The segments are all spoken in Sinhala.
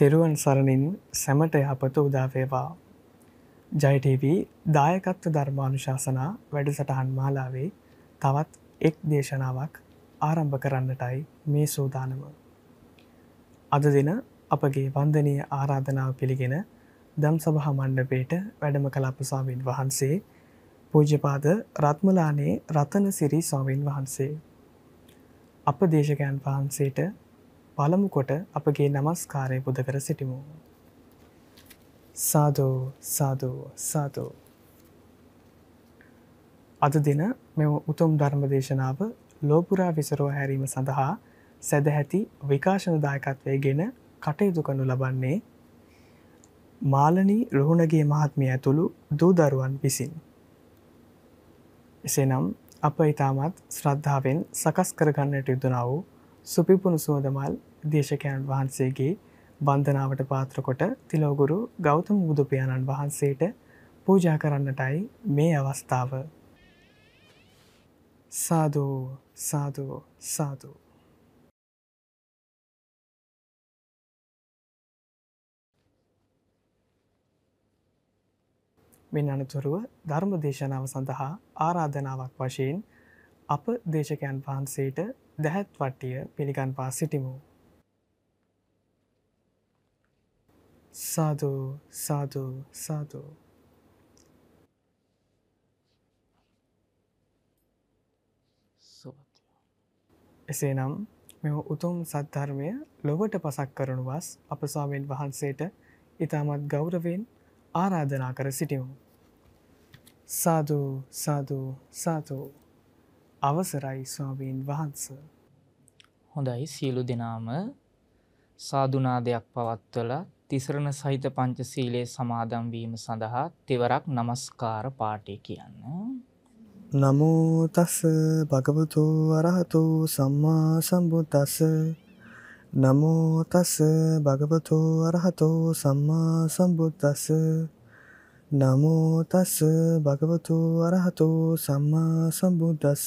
තෙරුවන් සරණින් සැමට යපත උදාවේවා. ජයිටව දායකත්ව ධර්මානුශාසනා වැඩසටහන් මාලාවේ තවත් එක් දේශනාවක් ආරම්භ කරන්නටයි මේ සූදානම. අද දෙන අපගේ වන්දනය ආරාධනාව පිළිගෙන දම් සභහ මණ්ඩපේට වැඩම කලාපස්වාමීන් වහන්සේ පූජපාද රත්මලානේ රතන සිරි ස්වාමීන් වහන්සේ. අප දේශකයන් වහන්සේට පළමු කොට අපගේ නමස්කාරය බුද කර සිටිමු. සාදෝ සාදෝ සාතෝ. අද දින මෙම උතුම් ධර්මදේශනාව ලෝපුරා විසරෝ හැරීම සඳහා සැදැහැති විකාශනදායකත්වය ගෙන කටයුතු කනු ලබන්නේ මාලනී රොහුණගේ මහත්මිය ඇතුළු දූදරුවන් විසින්. එසේනම් අප ඉතාමත් ශ්‍රද්ධාවෙන් සකස් කරගන්නට යුදනා වූ සුපිපුුණු සුවදමල් දේශකයන් වහන්සේගේ බන්ධනාවට පාත්‍රකොට තිලෝගුරු ගෞතම බුදුපාණන් වහන්සේට පූජා කරන්නටයි මේ අවස්ථාව. සාධූ සාධූ සාධූ. මෙන් අනතුරුව ධර්ම දේශනාව සඳහා ආරාධනාවක් වශයෙන් අප දේශකයන් වහන්සේට දැහැත් වට්ටිය පිළිගන්පා සිටිමු. සාදු සාදු සාදු එසේනම් මෙම උතුම් සද්ධර්මය ලොවට පසක් කරනු වස් අප ස්වාමීන් වහන්සේට ඉතාමත් ගෞරවෙන් ආරාධනා කර සිටිමු. සාධූ සාධූ සාතෝ අවසරයි ස්වාමීන් වහන්ස. හොඳයි සියලු දෙනාම සාධනාදයක් පවත්වලත් තිසරණ සහිත පංචසීලයේ සමාදම් වීම සඳහා තෙවරක් নমස්කාර පාඨය කියන්න. නමෝ තස් භගවතු අරහතු සම්මා සම්බුද්දස්ස නමෝ තස් භගවතු අරහතු සම්මා සම්බුද්දස්ස නමෝ තස් භගවතු අරහතු සම්මා සම්බුද්දස්ස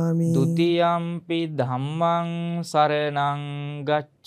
ගච්ඡාමි ဒ උතියම්පි ධම්මං සරණං ගච්ඡාමි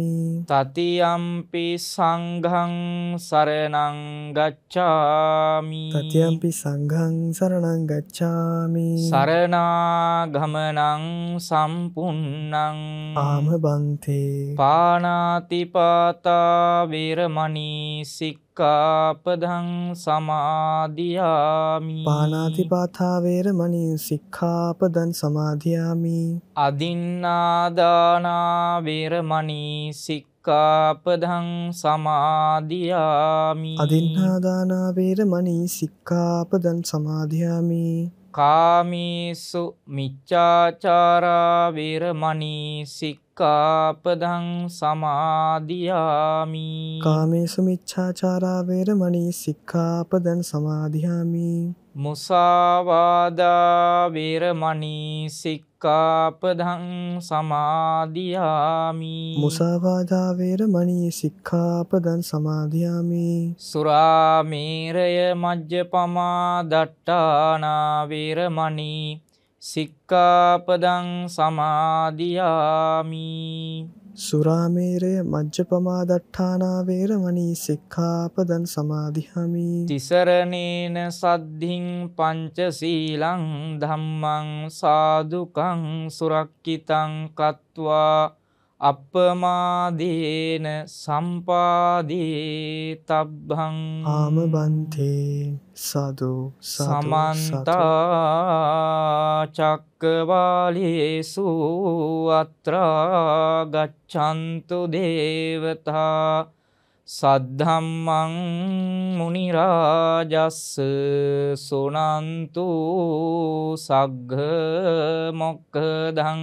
ගච්ඡාමි තතියම්පි සංඝං සරණං ගච්ඡාමි තතියම්පි සංඝං සරණං ගච්ඡාමි සරණාගමනං සම්පුන්නං ආම බන්තේ පානාතිපාතා වේරමණී සික්ඛ සික්කාපදං සමාධයාමි පානාතිපාතාවේරමනින් සික්කාපදන් සමාධයාමි අදින්නාදානාවේරමනී සික්කාපදං සමාධයාමි අදින්නාදානාවේරමනී සික්කාපදන් සමාධයාමි කාමිසු මිච්චාචාරාවේරමනී සික් සික්කාපදං සමාධයාමි කාමේසු මිච්ඡාචාරාවේරමණී සික්කාපදන් සමාධයාමි මුසාවාදාවේරමණී සික්කාපදං සමාධයාමි මුසාවාදාවේරමණී සික්කාපදන් සමාධයාමි සුරාමේරය මජ්්‍ය පමා දට්ටානාවේරමණී සික්කාපදං සමාධයාමි සුරාමේරය මජ්්‍යපමාදට්ඨානාවේර වනී සික්කාපදන් සමාධිහමි තිසරණේන සද්ධින් පංචසීලං ධම්මං සාදුකං සුරක්කිතං කත්වා අපමාදීන සම්පාදී තබ්බං ආමබන්තේ සදු සමන්තා චක්කවාලේසු අත්‍රා ගච්ඡන්තු දේවතා සද්ධම්මං මුනි රාජස්ස සුනන්තු සග්ග මොක්ඛදං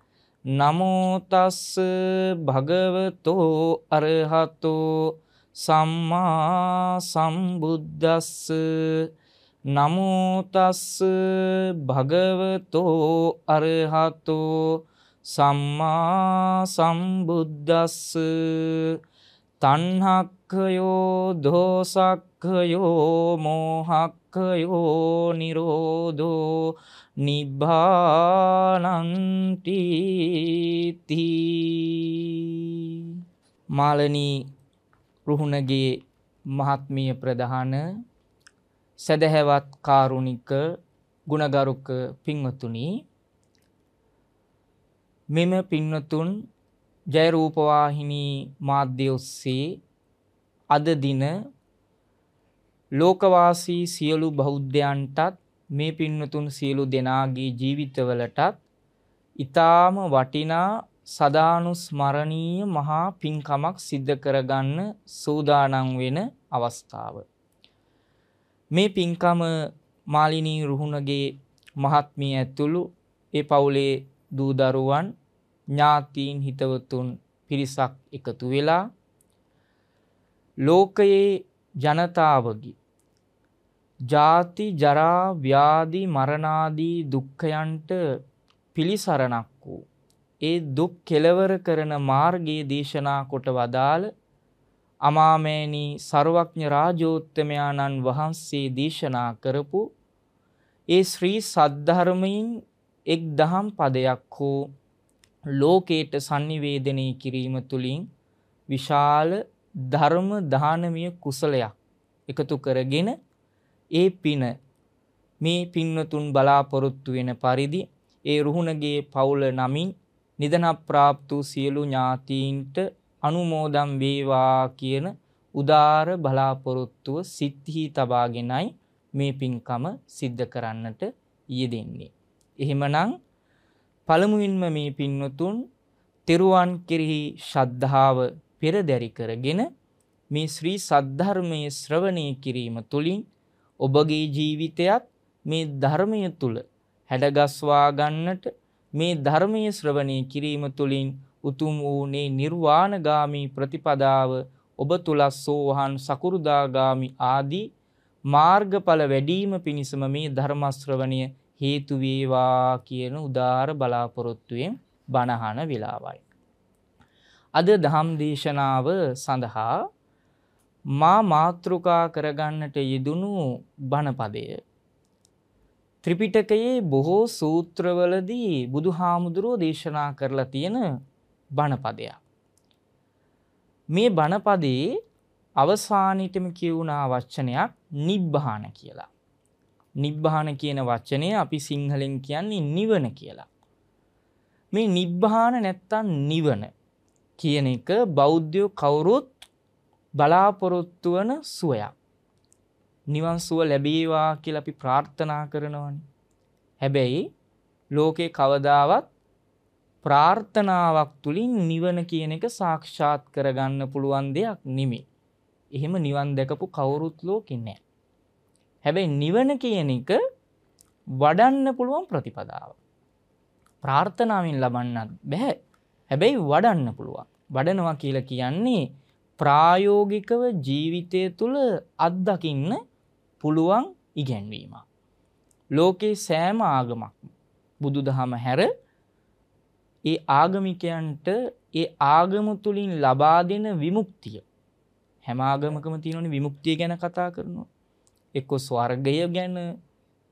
නමෝතස්ස භගවතෝ අරහතෝ සම්මා සම්බුද්දස්ස නමෝතස්ස භගවතෝ අරහතෝ සම්මා සම්බුද්දස්ස තන්හක්කයෝ දෝසක්කයෝ මෝහක් කයෝ නිරෝධෝ නිබ්බානන්ටිති මාලනී රුහුණගේ මහත්මිය ප්‍රධාන සැදැහැවත් කාරුණික ගුණගරුක පින්වතුනි මෙම පින්වතුන් ජයරූපවාහිනී මාධ්‍ය ඔස්සේ අද දින ලෝකවාසී සියලු බෞද්ධයන්ටත් මේ පින්නතුන් සියලු දෙනාගේ ජීවිතවලටත් ඊ타ම වටිනා සදානුස්මරණීය මහා පින්කමක් සිද්ධ කරගන්න සූදානම් වෙන අවස්ථාව. මේ පින්කම මාලිනී රුහුණගේ මහත්මිය ඇතුළු ඒ පවුලේ දූ දරුවන් ඥාතීන් හිතවතුන් පිරිසක් එකතු වෙලා ලෝකයේ ජනතාවගේ ජාති ජරා ව්‍යාධි මරණාදී දුක්ඛයන්ට පිලිසරණක් වූ ඒ දුක් කෙලවර කරන මාර්ගයේ දේශනා කොට වදාළ අමාමේනි ਸਰවඥ රාජෝත්තමයාණන් වහන්සේ දේශනා කරපු ඒ ශ්‍රී සද්ධර්මයෙන් එක් දහම් පදයක් හෝ ලෝකේට sannivedanaya කිරීම තුලින් විශාල ධර්ම දානමය කුසලයක් එකතු කරගෙන ඒ පින මේ පින්නතුන් බලාපොරොත්තු වෙන පරිදි ඒ රුහුණගේ පවුල නමින් නිදනප්‍රාප්තු සියලු ඥාතීන්ට අනුමෝදම් වේවා කියන උදාර බලාපොරොත්තුව සිත්හි තබාගෙනයි මේ පින්කම සිද්ධ කරන්නට යෙදෙන්නේ. එහෙමනම් පළමුවින්ම මේ පින්නතුන් තෙරුවන් කෙරෙහි ශ්‍රද්ධාව පෙරදැරි කරගෙන මේ ශ්‍රී සද්ධර්මයේ ශ්‍රවණය කිරීම තුළින් ඔබගේ ජීවිතයත් මේ ධර්මය තුල හැඩගස්වා ගන්නට මේ ධර්මයේ ශ්‍රවණය කිරීම තුළින් උතුම් වූනේ නිර්වාණගාමී ප්‍රතිපදාව ඔබ තුල සෝවහන් සකුරුදාගාමි ආදී මාර්ගඵල වැඩිම පිණිසම මේ ධර්ම ශ්‍රවණය හේතු වේවා කියන උදාාර බලාපොරොත්තුවෙන් බණහන වෙලාවයි. අද ධම් දේශනාව සඳහා මා මාතෘකා කරගන්නට යෙදුණු බණපදය. ත්‍රිපිටකයේ බොහෝ සූත්‍රවලදී බුදු හාමුදුරුවෝ දේශනා කරලා තියෙන බණපදයක්. මේ බණපදයේ අවසානිටම කියවුණා වච්චනයක් නිබ්බාන කියලා. නිබ්බාන කියන වචනය අපි සිංහලෙන් කියන්නේ නිවන කියලා. මේ නිබ්බාන නැත්තම් නිවන කියන එක බෞද්ධයෝ කවුරුත් බලාපොරොත්තු වන සුවයක්. නිවන් සුව ලැබේවා කියලා අපි ප්‍රාර්ථනා කරනවනේ. හැබැයි ලෝකේ කවදාවත් ප්‍රාර්ථනාවක් තුළින් නිවන කියන එක සාක්ෂාත් කරගන්න පුළුවන් දෙයක් නෙමේ. එහෙම නිවන් දැකපු කවුරුත් ලෝකෙ නෑ. හැබැයි නිවන කියන එක වඩන්න පුළුවන් ප්‍රතිපදාව. ප්‍රාර්ථනාවෙන් ලබන්නත් බැහැ. හැබැයි වඩන්න පුළුවන්. වඩනවා කියලා කියන්නේ ප්‍රායෝගිකව ජීවිතය තුළ අත්දකින්න පුළුවන් ඉගැන්වීම. ලෝකයේ සෑම ආගමක් බුදු දහම හැර ඒ ආගමිකයන්ට ඒ ආගම තුළින් ලබා දෙන විමුක්තිය හැමාගමකම තියෙනනි විමුක්තිය ගැන කතා කරනවා. එක්කො ස්වර්ගය ගැන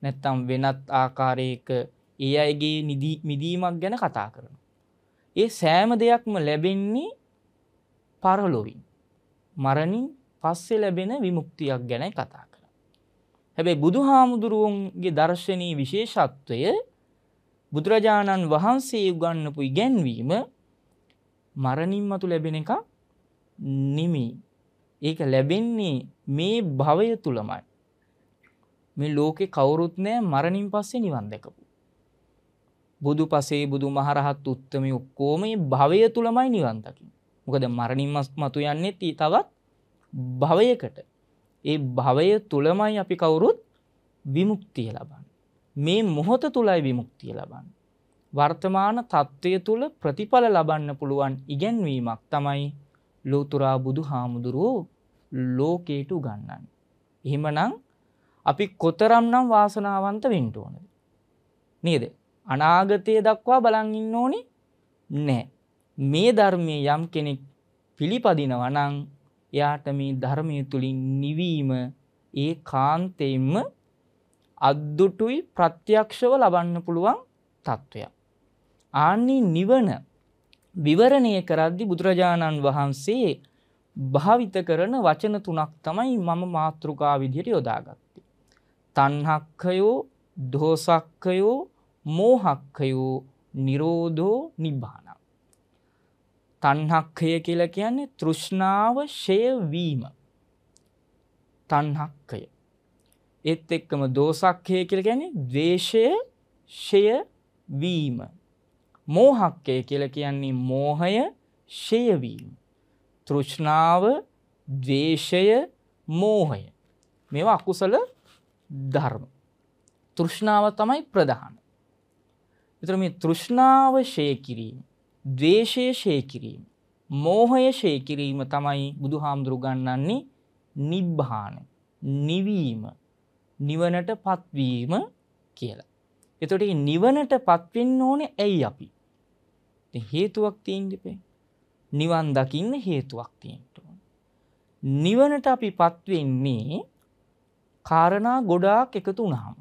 නැත්තම් වෙනත් ආකාරයක ඒ අයගේ මිදීමක් ගැන කතා කරන. ඒ සෑම දෙයක්ම ලැබෙන්නේ පරලොවින්. මරණින් පස්සේ ලැබෙන විමුක්තියක් ගැනයි කතා කර. හැබැයි බුදු හාමුදුරුවන්ගේ දර්ශනී විශේෂත්වය බුදුරජාණන් වහන්සේ උගන්නපු ඉගැන්වීම මරණින් මතු ලැබෙන එක නිමී ඒක ලැබෙන්නේ මේ භවය තුළමයි මේ ලෝකෙ කවුරුත් නෑ මරණින් පස්සේ නිවන් දැකපු බුදු පසේ බුදු මහරහත් උත්තම ඔක්කෝම භවය තුළමයි නිවන්තකින් මොකද මරණින් මතු යන්නේ ති තවත් භවයකට ඒ භවය තුළමයි අපි කවුරුත් විමුක්තිය ලබන්න මේ මොහොත තුළයි විමුක්තිය ලබන්න වර්තමාන තත්ත්වය තුළ ප්‍රතිඵල ලබන්න පුළුවන් ඉගැන්වීමක් තමයි ලෝතුරා බුදු හාමුදුරුවෝ ලෝකේට ගන්නන් එහෙමනං අපි කොතරම් නම් වාසනාවන්ත වෙන්ට ඕනද නේද අනාගතය දක්වා බලන් ඉන්න ඕනි නෑ මේ ධර්මය යම් කෙනෙක් පිළිපදිනවා නං එයාට මේ ධර්මය තුළින් නිවීම ඒ කාන්තෙන්ම අද්දුටුයි ප්‍රත්‍යක්ෂව ලබන්න පුළුවන් තත්ත්වයක්. ආන්නේ නිවන විවරණය කරද්දි බුදුරජාණන් වහන්සේ භාවිත කරන වචන තුනක් තමයි මම මාතෘකා විදිහට යොදාගත්තේ. තන්හක්කයෝ දෝසක්කයෝ මෝහක්කයෝ නිරෝධෝ නිබාන. තණ්හක්ඛය කියලා කියන්නේ තෘෂ්ණාව ෂය වීම. තණ්හක්ඛය. ඒත් එක්කම දෝසක්ඛය කියලා කියන්නේ ද්වේෂය ෂය වීම. මෝහක්ඛය කියලා කියන්නේ මෝහය ෂය වීම. තෘෂ්ණාව, ද්වේෂය, මෝහය. මේවා අකුසල ධර්ම. තෘෂ්ණාව තමයි ප්‍රධාන. විතර මේ තෘෂ්ණාව ෂය කිරීම දවේශය ශේකිරීම. මෝහය ශේකිරීම තමයි බුදු හාමුදුරුගන්නන්නේ නිබ්භාන නිවීම නිවනට පත්වීම කියලා. එතොට නිවනට පත්වෙන්න ඕන ඇයි අපි. හේතුවක් තීන්ජිපේ නිවන් දකින්න හේතුවක් තියෙන්ට. නිවනට අපි පත්වෙන්නේ කාරණා ගොඩාක් එකතු වනාම.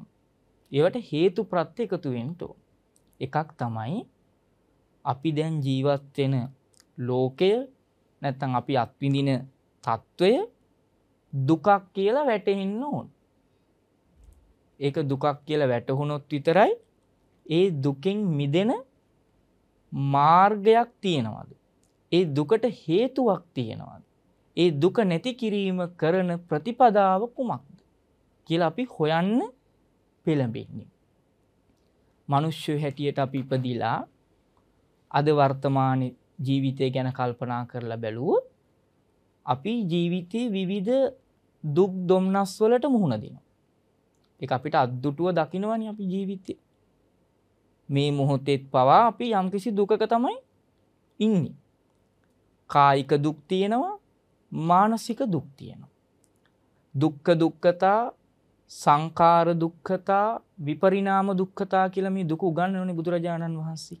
ඒවට හේතු ප්‍රත්්‍ය එකතුවෙන්ට එකක් තමයි අපි දැන් ජීවත් වෙන ලෝකය නැත්තම් අපි අත්විඳින తত্ত্বය දුකක් කියලා වැටහෙන්න ඕන. ඒක දුකක් කියලා වැටහුනොත් විතරයි ඒ දුකෙන් මිදෙන මාර්ගයක් තියෙනවද? ඒ දුකට හේතුවක් තියෙනවද? ඒ දුක නැති කිරීම කරන ප්‍රතිපදාව කුමක්ද කියලා අපි හොයන්න පෙළඹෙන්නේ. මිනිස්සු හැටියට අපි ඉපදිලා අද වර්තමාන ජීවිතය ගැන කල්පනා කරලා බැලුවොත් අපි ජීවිතයේ විවිධ දුක් දොම්නස් වලට මුහුණ දෙනවා. එක අපිට අත්දුටුව දකිනවන අපි ජීවිතය. මේ මොහොතෙත් පවා අපි යම්කිසි දුකක තමයි ඉන්නේ. කායික දුක් තියෙනවා මානසික දුක් තියෙනවා. දුක්ක දුක්කතා සංකාර දුක්කතා විපරිනාම දුක්කතා කියලමි දුක උගන්න ඕනි බුදුරජාණන් වහන්සේ.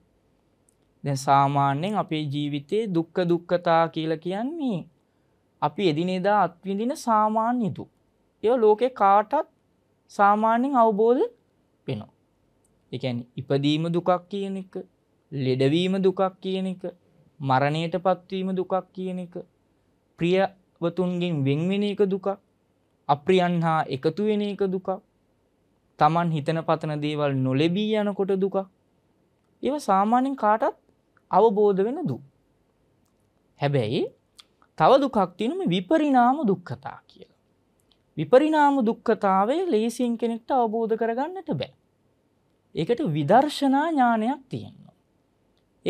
දැන් සාමාන්‍යයෙන් අපේ ජීවිතයේ දුක්ඛ දුක්ඛතා කියලා කියන්නේ අපි එදිනෙදා අත්විඳින සාමාන්‍ය දුක්. ඒවා ලෝකේ කාටත් සාමාන්‍යයෙන් අවබෝධ වෙනවා. ඒ කියන්නේ ඉපදීම දුකක් කියන එක, ලෙඩවීම දුකක් කියන එක, මරණයටපත් වීම දුකක් කියන එක, ප්‍රියවතුන්ගෙන් වෙන්වෙන එක දුකක්, අප්‍රියන් හා එකතු වෙන එක දුකක්, Taman හිතන පතන දේවල් නොලැබී යනකොට දුකක්. ඒව සාමාන්‍යයෙන් කාටත් අවබෝධ වෙන දු. හැබැයි තව දුකක්තිනම විපරිනාම දුක්කතා කියලා. විපරිනාම දුක්කතාවේ ලේසින් කෙනෙක්ට අවබෝධ කරගන්නට බෑ. ඒකට විදර්ශනා ඥානයක් තියෙන්නවා.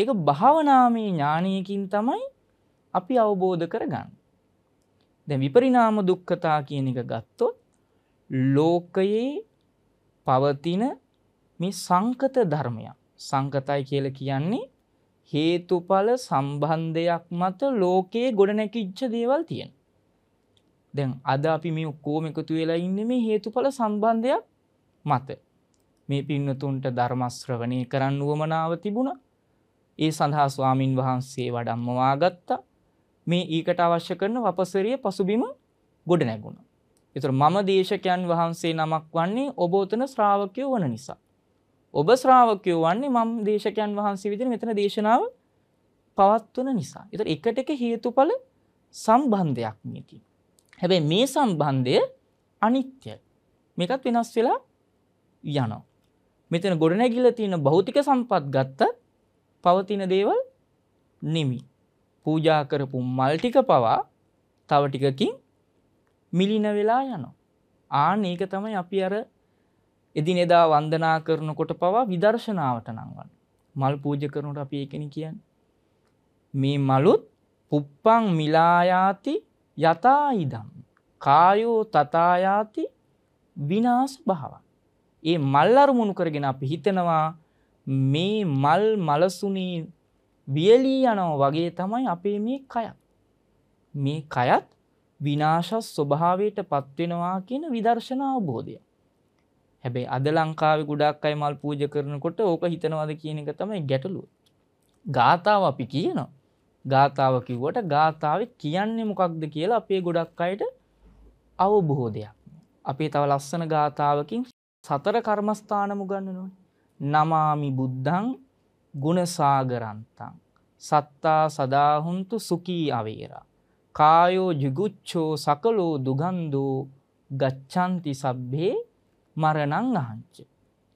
ඒක භාවනාමී ඥානයකින් තමයි අපි අවබෝධ කරගන්න. දැ විපරිනාම දුක්කතා කියන එක ගත්තොත් ලෝකයේ පවතින මේ සංකත ධර්මයක් සංකතයි කියල කියන්නේ හේතුඵල සම්බන්ධයක් මත ලෝකයේ ගොඩනැකිච්ච දේවල් තියෙන. දැන් අද අපි මේ ඔක්කෝම එකතු වෙලා ඉන්න මේ හේතුඵල සම්බන්ධයක් මත. මේ පින්නතුන්ට ධර්මශ්‍රවණය කරන්න වුවමනාව තිබුණ ඒ සඳහා ස්වාමීන් වහන්සේ වඩම්මවා ගත්තා මේ ඊකට අවශ්‍ය කරන වපසරිය පසුබිම ගොඩ නැගුණ. එතුර මම දේශකයන් වහන්සේ නමක් වන්නේ ඔබෝතන ශ්‍රාවකය වන නිසා. ඔබ ශ්‍රාවකයෝ වන්නේ මම දේශකයන් වහන්සේ විදිහට මෙතන දේශනාව පවත්වන නිසා. ඒතර එකට එක හේතුඵල සම්බන්ධයක් මේකේ. හැබැයි මේ සම්බන්ධය අනිත්‍යයි. මේකත් වෙනස් වෙලා යනවා. මෙතන ගොඩනැගිලා තියෙන භෞතික සම්පත් ගත්ත පවතින දේවල් නෙමි. පූජා කරපු මල් ටික පවා තව ටිකකින් මිලින වෙලා යනවා. ආන්න ඒක තමයි අපි අර එදිනෙදා වන්දනා කරනකොට පවා විදර්ශනාවට නංවන්න. මල් පූජ කරනට අපි එකන කියන්න. මේ මලුත් පුප්පං මිලායාති යතායිදම්. කායෝ තතායාති විනාස් භාව. ඒ මල් අරමුණු කරගෙන අපි හිතනවා මේ මල් මලසුනී වියලී යනෝ වගේ තමයි අපේ මේ කයත්. මේ කයත් විනාශස් ස්වභාවයට පත්වෙනවා කියන විදර්ශන අවබෝධයක්. හැබැයි අද ලංකාවේ ගොඩක් අය මල් පූජ කරනකොට ඕක හිතනවාද කියන එක තමයි ගැටලුව. ගාතාව අපි කියනවා. ගාතාව කිව්වට ගාතාව කියන්නේ මොකක්ද කියලා අපේ ගොඩක් අයට අවබොහෝදයක්. අපේ තව ලස්සන ගාතාවකින් සතර කර්මස්ථානමු ගන්නනවා. නමාමි බුද්ධං ගුණසාගරන්තං. සත්තා සදාහුන්තු සුකී අවේරා. කායෝ ජිගුච්චෝ සකලෝ දුගන්දෝ ගච්ඡන්ති සබ්බේ මරණං අහංච.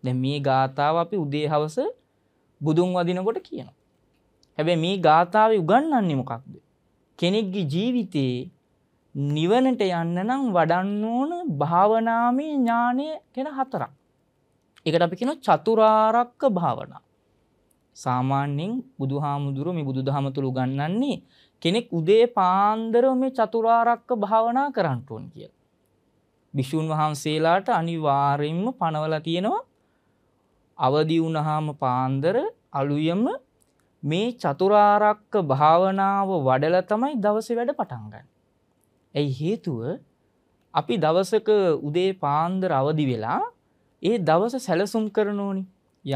දැ මේ ගාථාව අපි උදේ හවස බුදුන් වදිනකොට කියන. හැබැ මේ ගාථාව උගන්නන්නේ මොකක්ද. කෙනෙක්ගේ ජීවිතයේ නිවනට යන්න නම් වඩන්න ඕන භාවනාමේ ඥානය කෙන හතරක්. එකට අපි කෙන චතුරාරක්ක භාවනා. සාමාන්‍යෙන් බුදු හාමුදුරුව මේ බුදු දහමතුළු ගන්නන්නේ කෙනෙක් උදේ පාන්දරව මේ චතුරාරක්ක භාවනා කරන්නටෝන් කියලා. භිෂූන් වහන්සේලාට අනිවාර්යෙන්ම පනවලා තියෙනවා අවදි වුණාම පාන්දර අලුයම මේ චතුරාර්යක භාවනාව වඩලා තමයි දවසේ වැඩ පටන් ගන්න. ඒ හේතුව අපි දවසක උදේ පාන්දර අවදි වෙලා ඒ දවස සැලසුම් කරන ඕනි.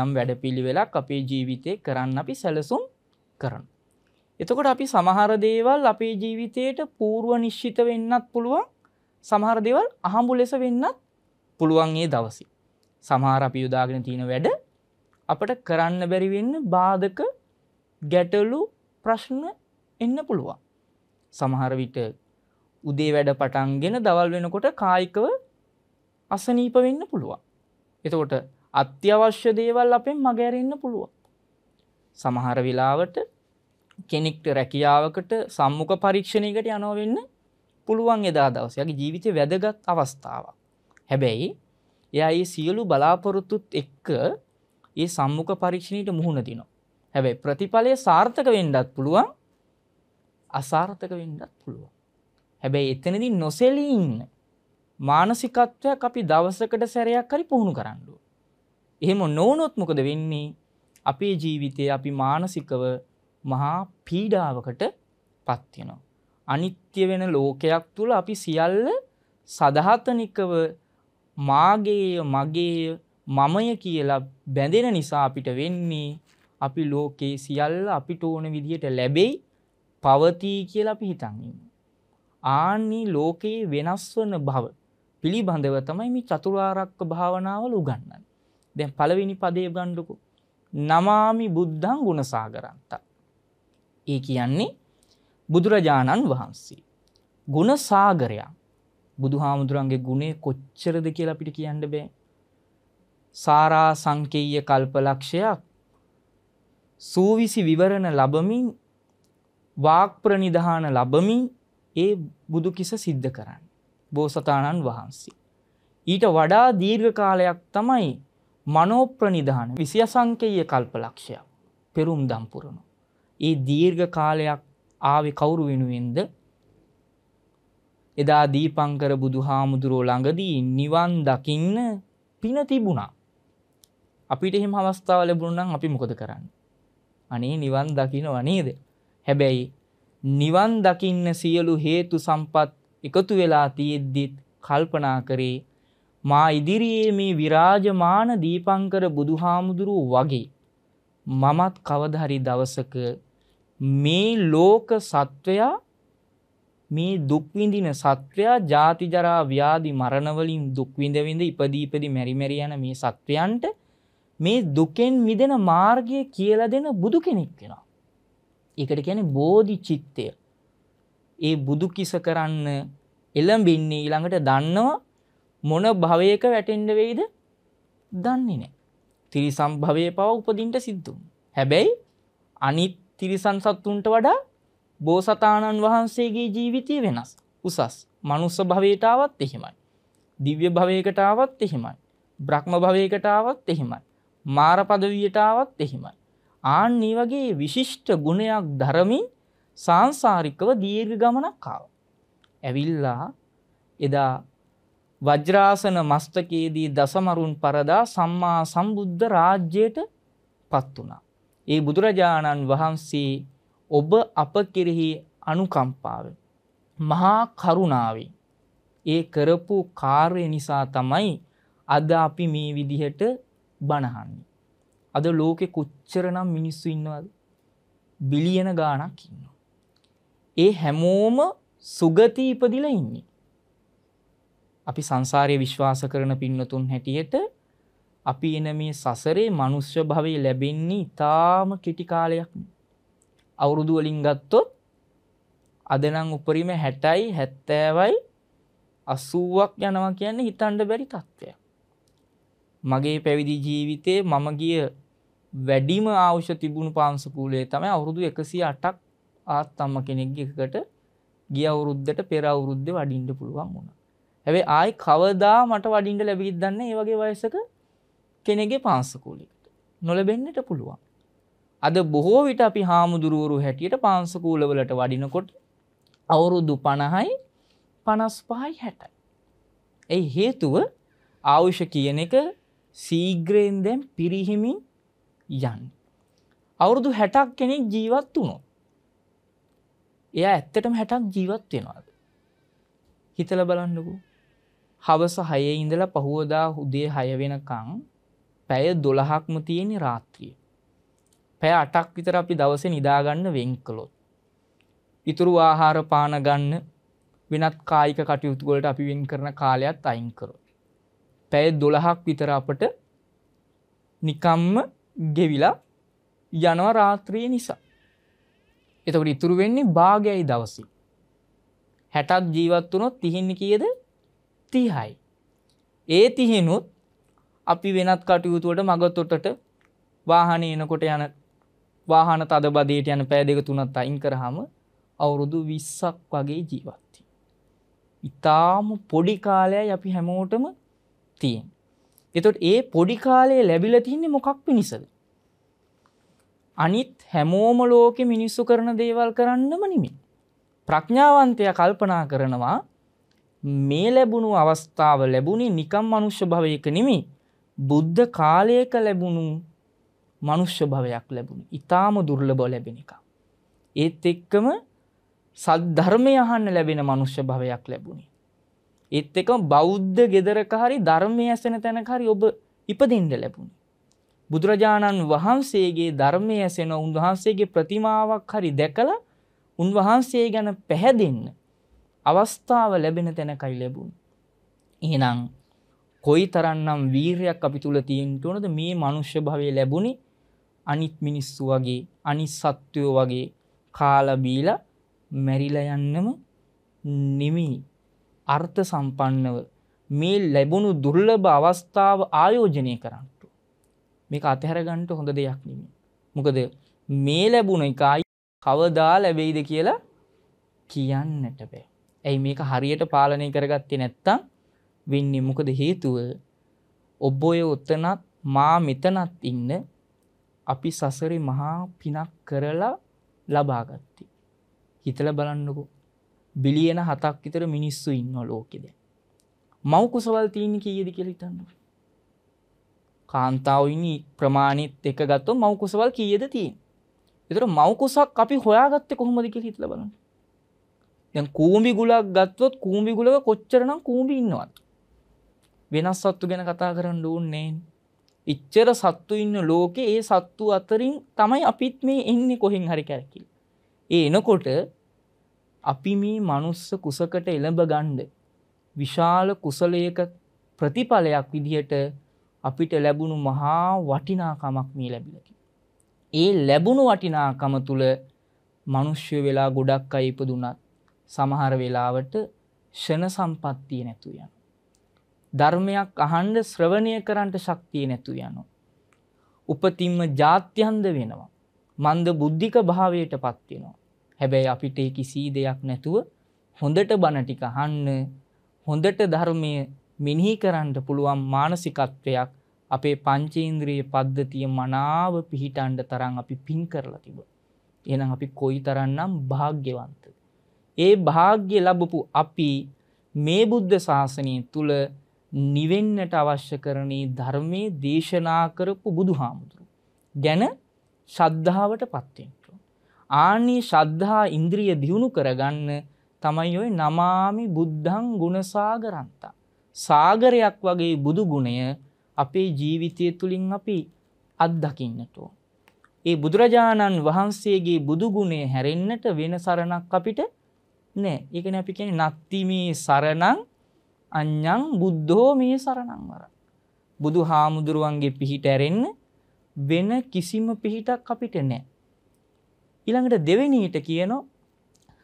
යම් වැඩපිළිවෙලක් අපේ ජීවිතේ කරන්න අපි සැලසුම් කරනවා. එතකොට අපි සමහර දේවල් අපේ ජීවිතයට පූර්ව නිශ්චිත වෙන්නත් පුළුවන් සමහර දෙවල් අහම්බු ලෙස වෙන්නත් පුළුවන් ඒ දවසි. සමහර අපි යුදාගෙන තියෙන වැඩ අපට කරන්න බැරිවෙන්න බාධක ගැටලු ප්‍රශ්න එන්න පුළුවන්. සමහර විට උදේ වැඩ පටන්ගෙන දවල් වෙනකොට කායිකව අසනීප වෙන්න පුළුවන්. එතකොට අත්‍යවශ්‍ය දේවල් අපෙන් මගැරන්න පුළුවන්. සමහර වෙලාවට කෙනෙක්ට රැකියාවකට සම්මුඛ පරීක්ෂණයකට යනොවෙන්න පුළුවන් එදා දවසයගේ ජීවිතය වැදගත් අවස්ථාවක්. හැබැයි එයා ඒ සියලු බලාපොරොත්තුත් එක්ක ඒ සම්මුඛ පරීක්ෂණයට මුහුණ දිනවා. හැබැයි ප්‍රතිඵලය සාර්ථක වෙන්ඩත් පුළුවන් අසාර්ථක වෙන්ඩත් පුළුවන්. හැබැයි එතනදි නොසෙලී ඉන්න මානසිකත්වයක් අපි දවසකට සැරයක් හරි පුහුණු කරන්නඩුව. එහෙම නොවනොත් මොකද වෙන්නේ අපේ ජීවිතය අපි මානසිකව මහා පීඩාවකට පත්වෙනවා. අනිත්‍ය වෙන ලෝකයක් තුළ අපි සියල්ල සදහතනිකව මාගේය මගේය මමය කියලා බැඳෙන නිසා අපිට වෙන්නේ අපි ලෝකයේ සියල්ල අපිට ඕන විදිහට ලැබෙයි පවතිී කියලා අපි හිතන්න්න. ආන්නේ ලෝකයේ වෙනස් වන භව පිළිබඳව තමයි මේ චතුරාරක්ක භාවනාවල උගන්නන්න. දැන් පළවෙනි පදේ ගණ්ඩකු නමාමි බුද්ධන් ගුණසාගරන්ත. ඒ කියන්නේ බුදුරජාණන් වහන්සේ. ගුණ සාගරයා බුදු හාමුදුරන්ගේ ගුණේ කොච්චරද කියලා අපිට කියන්න බෑ. සාරා සංකේය කල්පලක්ෂයක් සූවිසි විවරණ ලබමින් වාක්ප්‍රනිධාන ලබමින් ඒ බුදු කිස සිද්ධ කරන්න. බෝසතාණන් වහන්සේ. ඊට වඩා දීර්ඝ කාලයක් තමයි මනෝප්‍රනිධාන විසිය සංකේය කල්පලක්ෂයක් පෙරුම් දම්පුරණු. ඒ දීර්ඝ කාලයක් ආවේ කවුරු වෙනුවෙන්ද එදා දීපංකර බුදු හාමුදුරෝ ළඟදී නිවන් දකින්න පින තිබුණා අපිට එහෙම අවස්ථාව ලැබුණනම් අපි මොකද කරන්න අනේ නිවන් දකිනවා නේද හැබැයි නිවන් දකින්න සියලු හේතු සම්පත් එකතු වෙලා තියෙද්දිත් කල්පනා කරේ මා ඉදිරියේ මේ විරාජමාන දීපංකර බුදුහාමුදුරුව වගේ මමත් කවදහරි දවසක මේ ලෝක සත්වයා මේ දුක්විඳින සත්වයා ජාතිජරා ව්‍යාදි මරණවලින් දුක්විඳවිඳ ඉපදීපදි මැරිමැරි යන මේ සත්වයන්ට මේ දුකෙන් මිදෙන මාර්ගය කියල දෙන බුදු කෙනෙක් වෙනවා. එකට කියැන බෝධි චිත්තය. ඒ බුදු කිස කරන්න එළඹින්නේ ඊළඟට දන්නවා මොන භවයක වැටෙන්ඩ වෙයිද දන්නේ නෑ. තිරි සම්භවය පව උපදින්ට සිද්දුම්. හැබැයි අනිත් තිරිසන් සත්තුන්ට වඩා බෝසතාණන් වහන්සේගේ ජීවිතය වෙනස් උසස් මනුස්ස භවයටාවත් එහෙමයි. දිව්‍ය භවයකටාවත් එහෙමයි. බ්‍රහ්ම භවයකටාවත් එහෙමයි. මාර පදවියටාවත් එහෙමයි. ආන් ඒ වගේ විශිෂ්ට ගුණයක් ධරමින් සංසාරිකව දීර්ඝ ගමනක් කාව. ඇවිල්ලා එදා වජ්‍රාසන මස්තකයේදී දසමරුන් පරදා සම්මා සම්බුද්ධ රාජ්‍යයට පත් වනා. ඒ බුදුරජාණන් වහන්සේ ඔබ අප කෙරෙහි අනුකම්පාව. මහා කරුණාවේ. ඒ කරපු කාර්ය නිසා තමයි අද අපි මේ විදිහට බණහන්නේ. අද ලෝකෙ කොච්චරනම් මිනිස්සු ඉන්නවද. බිලියන ගානක් ඉන්න. ඒ හැමෝම සුගතීපදිල ඉන්නේ. අපි සංසාරය විශ්වාස කරන පින්නතුන් හැටියට අපි එන මේ සසරේ මනුෂ්‍ය භවය ලැබෙන්නේ ඉතාම කෙටිකාලයක් අවුරුදු වලින් ගත්තොත් අදනං උපරිම හැටයි හැත්තෑවයි අසුවක් යනවා කියන්නේ හිතන්ඩ බැරි තත්ත්වය මගේ පැවිදි ජීවිතේ මම ගිය වැඩිම අවශ්‍ය තිබුණු පාන්සකූලේ තමයි අවුරුදු එකසි අටක් ආත් අම්ම කෙනෙක්ගකට ගිය අවුරුද්ධට පෙර අවුරුද්ධ වඩින්ඩ පුළුවන් වුණ හැබේ ආයි කවදා මට වඩින්ඩ ලැබිත් දන්න ඒ වගේ වයසක කෙනෙගේ පාන්සකූලිකට නොලබෙන්නට පුළුවන්. අද බොහෝ විට අපි හාමුදුරුවරු හැටියට පාන්සකූලවලට වඩිනකොට අවුරුදු පණහයි පනස් පහයි හැටයි. ඇයි හේතුව ආවුෂ කියන එක සීග්‍රයෙන් දැම් පිරිහිමින් යන්න. අවුරුදු හැටක් කෙනෙක් ජීවත් වුණෝ. එය ඇත්තටම හැටක් ජීවත් වෙනවාද. හිතල බලන්නකු හවස හය ඉඳලා පහුවදා හුදේ හය වෙනකං පැය දොළහක්ම තියෙන රාත්‍රිය. පැය අටක් විතර අපි දවස නිදාගන්න වෙංකලොත්. ඉතුරු ආහාර පානගන්න වෙනත් කායික කටයුතුවලට අපි වෙන් කරන කාලයක් අයින්කර. පැය දොළහක් විතර අපට නිකම්ම ගෙවිලා යනවා රාත්‍රිය නිසා. එතකට ඉතුරු වෙන්නේ භාගයයි දවසි. හැටත් ජීවත් වනොත් තිහෙන්න කියද තිහයි. ඒ තිහෙනුත් අපි වෙනත් කටයුතුවට මගත්තොටට වාහන එනකොට යන වාහන තද බදයට යන පෑ දෙක තුනත් අයින් කරහම අවුරුදු විස්සක් වගේ ජීවත්ති. ඉතාම පොඩි කාලය අපි හැමෝටම තියෙන්. එතොට ඒ පොඩි කාලයේ ලැබිල තින්නේ මොකක් පිණිසද. අනිත් හැමෝම ලෝකෙ මිනිස්සු කරන දේවල් කරන්නම නිමින්. ප්‍රඥාවන්තය කල්පනා කරනවා මේ ලැබුණු අවස්ථාව ලැබුණේ නිකම් මනුෂ්‍ය භවයක නෙමේ බුද්ධ කාලයක ලැබුණු මනුෂ්‍ය භවයක් ලැබුණ ඉතාම දුර්ලබව ලැබෙන එක. ඒත් එක්කම සද්ධර්මය අහන්න ලැබෙන මනුෂ්‍ය භවයක් ලැබුණේ. ඒත් එක බෞද්ධ ගෙදරක හරි ධර්මය ඇසෙන තැනක හරි ඔබ ඉපදින්ට ලැබුණ. බුදුරජාණන් වහන්සේගේ ධර්මය ඇසෙන උන්වහන්සේගේ ප්‍රතිමාවක් හරි දැකළ උන්වහන්සේ ගැන පැහැදන්න අවස්ථාව ලැබෙන තැනකයි ලැබුණ. එහෙනම් කොයි තරන්නම් වීරයක් අපි තුළ තියෙන්ට ඕනද මේ මනුෂ්‍ය භවය ලැබුණි අනිත් මිනිස්සු වගේ අනිත් සත්වයෝ වගේ කාලබීල මැරිල යන්නම නෙමී අර්ථ සම්පන්නව මේ ලැබුණු දුර්ලභ අවස්ථාව ආයෝජනය කරන්නට මේක අතහැරගන්ට හොඳ දෙයක් නෙමේ මොකද මේ ලැබුණ එකයි කවදා ලැබෙයිද කියලා කියන්නට බෑ ඇයි මේක හරියට පාලනය කරගත්තේ නැත්තං වෙන්නේ මොකද හේතුව ඔබ ඔය ඔත්තනත් මා මෙතනත් ඉන්න අපි සසරි මහා පිනක් කරලා ලබාගත්ති. හිතල බලන්නකු බිලියන හතක් විතර මිනිස්සු ඉන්න ලෝකෙද. මව් කුසවල් තියන කීයද කෙලිතන්න. කාන්තාවනි ප්‍රමාණත් එක ගත්ත මව් කුසවල් කියද තියෙන්. එතර මවකුසක් අපි හොයාගත්ත කොහොමදක හිතල බලන්න. දැන් කූමි ගුලක් ගත්වොත් කූමි ගුලක කොච්චරනම් කූමි ඉන්නවත්. වෙනස් සත්තු ගැන කතා කරන්න ඕන්නේ ඉච්චර සත්තු ඉන්න ලෝකෙ ඒ සත්තු අතරින් තමයි අපිත් මේ එන්නේ කොහෙන් හරි කැරකිල් ඒ එනකොට අපි මේ මනුස්ස කුසකට එළඹ ගණ්ඩ විශාල කුසලයක ප්‍රතිඵලයක් විදිහට අපිට ලැබුණු මහා වටිනාකමක් මේ ලැබිලකි ඒ ලැබුණු වටිනාකම තුළ මනුෂ්‍ය වෙලා ගොඩක් අයිපදුනත් සමහර වෙලාවට ෂණ සම්පත්තිය නැතුයන් ධර්මයක් අහන්ඩ ශ්‍රවණය කරන්ට ශක්තිය නැතු යනු. උපතින්ම ජාත්‍යන්ද වෙනවා. මන්ද බුද්ධික භාවයට පත්වෙනවා. හැබැයි අපිට කිසි දෙයක් නැතුව හොඳට බණටික හන්න හොඳට ධර්මය මිනිහි කරන්නට පුළුවන් මානසිකත්වයක් අපේ පංචේන්ද්‍රයේ පද්ධතිය මනාව පිහිටන්ඩ තරම් අපි පින් කරලා තිබ. එනම් අපි කොයි තරන්නම් භාග්‍යවන්ත. ඒ භාග්‍ය ලබපු අපි මේ බුද්ධ ශාසනය තුළ නිවෙන්නට අවශ්‍ය කරණී ධර්මය දේශනා කරපු බුදු හාමුදුරු. ගැන ශද්ධාවට පත්තෙන්ට. ආනී ශද්ධහා ඉන්ද්‍රිය දියුණු කරගන්න තමයි ඔය නමාමි බුද්ධන් ගුණසාගරන්තා. සාගරයක් වගේ බුදු ගුණය අපේ ජීවිතය තුළින් අපි අත්දකින්නටෝ. ඒ බුදුරජාණන් වහන්සේගේ බුදුගුණේ හැරෙන්න්නට වෙන සරණක් අපිට නෑ එකන අපි කියෙන නත්ති මේ සරණං අඥං බුද්ධෝ මේ සරණංවර. බුදු හාමුදුරුවන්ගේ පිහිටැරෙන්න වෙන කිසිම පිහිටක් අපිට නෑ. ඉළඟට දෙවෙනීට කියනො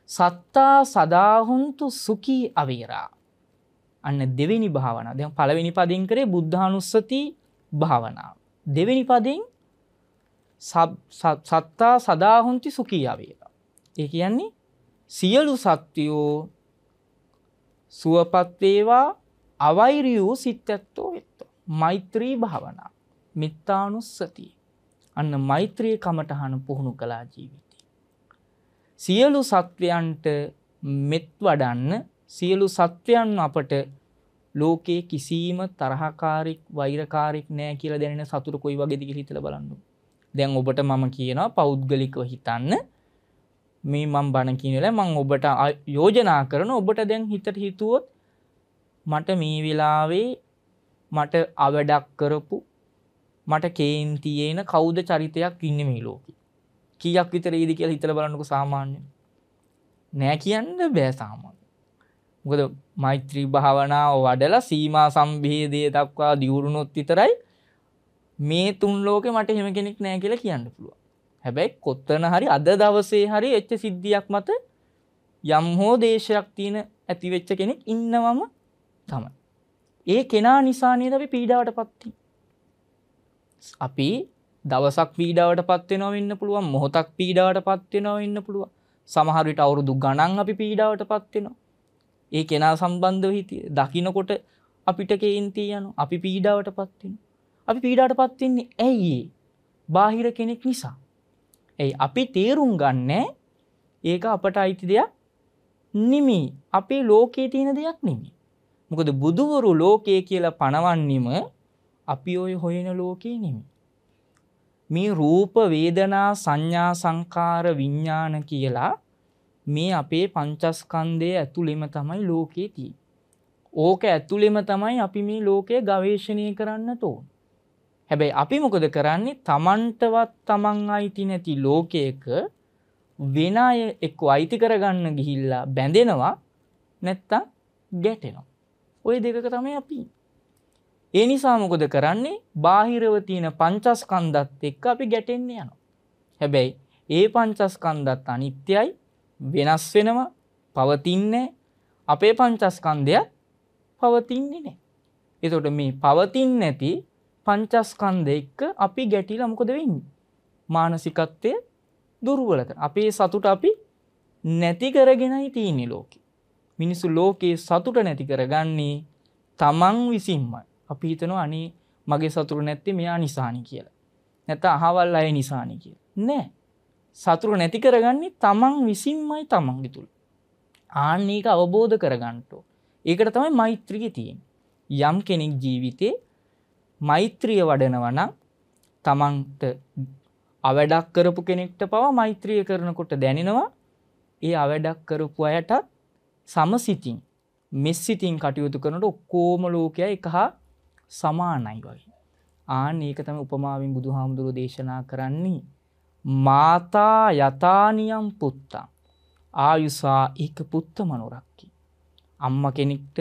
සත්තා සදාහුන්තු සුකී අවේරා. අන්න දෙවෙනි භාවන දෙ පළවෙනි පදින් කරේ බුද්ධානුස්සති භාවනාව. දෙවෙනි පදින් සත්තා සදාහුන්ති සුකී අවේරා. ඒ කියන්නේ සියලු සත්‍යයෝ සුවපත්වේවා අවෛරියූ සිත්තැත්තෝ එත්ත. මෛත්‍රී භාවනා මිත්තානුස්සතිය. අන්න මෛත්‍රයේ කමටහන පුහුණු කලා ජීවිතය. සියලු සත්වයන්ට මෙත් වඩන්න සියලු සත්වයන් අපට ලෝකයේ කිසිීම තරහකාරෙක් වෛරකාරෙක් නෑ කියලා දැනෙන සතුර කොයි වගෙදිග හිතල බලන්නු. දැන් ඔබට මම කියනවා පෞද්ගලිකව හිතන්න මේ මං බණ කියනල මං ඔබට යෝජනා කරන ඔබට දැන් හිතට හිතුවොත් මට මේ වෙලාවේ මට අවඩක් කරපු මට කේන්තියේන කෞද චරිතයක් ඉන්න මේ ලෝක කියක් විතර ඒදි කියල හිතල බලන්නක සාමාන්‍ය නෑ කියන්න බෑසාමාන්‍ය මොකද මෛත්‍රී භාවනාව වඩලා සීමා සම්බේදය දක්වා දියුරුණොත් විතරයි මේ තුන් ලෝකෙ මට හෙම කෙනෙක් නෑ කියලා කියන්න පුළුවන් හැබැයි කොත්තන හරි අද දවසේ හරි එච්ච සිද්ධියක් මත යම් හෝ දේශයක් තියෙන ඇතිවෙච්ච කෙනෙක් ඉන්නවම තමයි. ඒ කෙනා නිසානේ අපි පීඩාවට පත්ති. අපි දවසක් පීඩාවට පත්වෙනව ඉන්න පුළුවන් මොහොතක් පීඩාවට පත්වෙනව ඉන්න පුළුව සමහරවිට අවුරුදු ගණන් අපි පීඩාවට පත්වෙනවා. ඒ කෙනා සම්බන්ධව හිතිය දකිනකොට අපිට කේන්තිය යනු අපි පීඩාවට පත්වෙන. අපි පීඩාවට පත්වෙන්නේ ඇයි බාහිර කෙනෙක් නිසා. ඇයි අපි තේරුම් ගන්නේ ඒක අපට අයිති දෙයක් නිමි අපේ ලෝකයේ තියෙන දෙයක් නිමි. මොකද බුදුවරු ලෝකයේ කියලා පණවන්නම අපි ඔය හොයන ලෝකයේ නෙමි. මේ රූප වේදනා සංඥා සංකාර විඤ්ඥාන කියලා මේ අපේ පංචස්කන්දය ඇතුළෙම තමයි ලෝකයේ තිී. ඕක ඇතුළෙම තමයි අපි මේ ලෝකය ගවේශණය කරන්න තෝන්. හැබැයි අපි මොකද කරන්නේ තමන්ටවත් තමන් අයිති නැති ලෝකයක වෙන අය එක්ක අයිති කරගන්න ගිහිල්ලා බැඳෙනවා නැත්තම් ගැටෙනවා. ඔය දෙකක තමයි අපි. ඒ නිසා මොකද කරන්නේ බාහිරව තියෙන පංචස්කන්ධත් එක්ක අපි ගැටෙන්න යනවා. හැබැයි ඒ පංචස්කන්ධත් අනිත්‍යයි වෙනස් වෙනවා පවතින්නේ අපේ පංචස්කන්ධයක් පවතින්නේ නෑ. එතකොට මේ පවතින් නැති පංචස්කන්ධ එක්ක අපි ගැටිලා මොකද වෙන්නේ? මානසිකත්වය දුර්වල කරන. අපේ සතුට අපි නැති කරගෙනයි තියෙන්නේ ලෝකේ. මිනිස්සු ලෝකේ සතුට නැති කරගන්නේ තමන් විසින්මයි. අපි හිතනවා අනේ මගේ සතුට නැත්තේ මෙයා නිසානි කියලා. නැත්නම් අහවල් අය නිසානි කියලා. නෑ. සතුට නැති කරගන්නේ තමන් විසින්මයි තමන්ගේ තුල. ආන්න ඒක අවබෝධ කරගන්න ඕන. ඒකට තමයි මෛත්‍රිය තියෙන්නේ. යම් කෙනෙක් ජීවිතේ මෛත්‍රිය වඩනවනම් තමන්ට අවඩක් කරපු කෙනෙක්ට පව මෛත්‍රිය කරනකොට දැනෙනවා ඒ අවඩක් කරපු අයටත් සමසිතින් මෙස්සිතින් කටයුතු කරනට ඔක්කෝම ලෝකය එක හා සමානයි වගේ. ආන ඒක තම උපමාවින් බුදු හාමුදුරු දේශනා කරන්නේ මාතා යථානියම් පුත්තා ආයුසා ඒක පුත්ත මනුරක්කි. අම්ම කෙනෙක්ට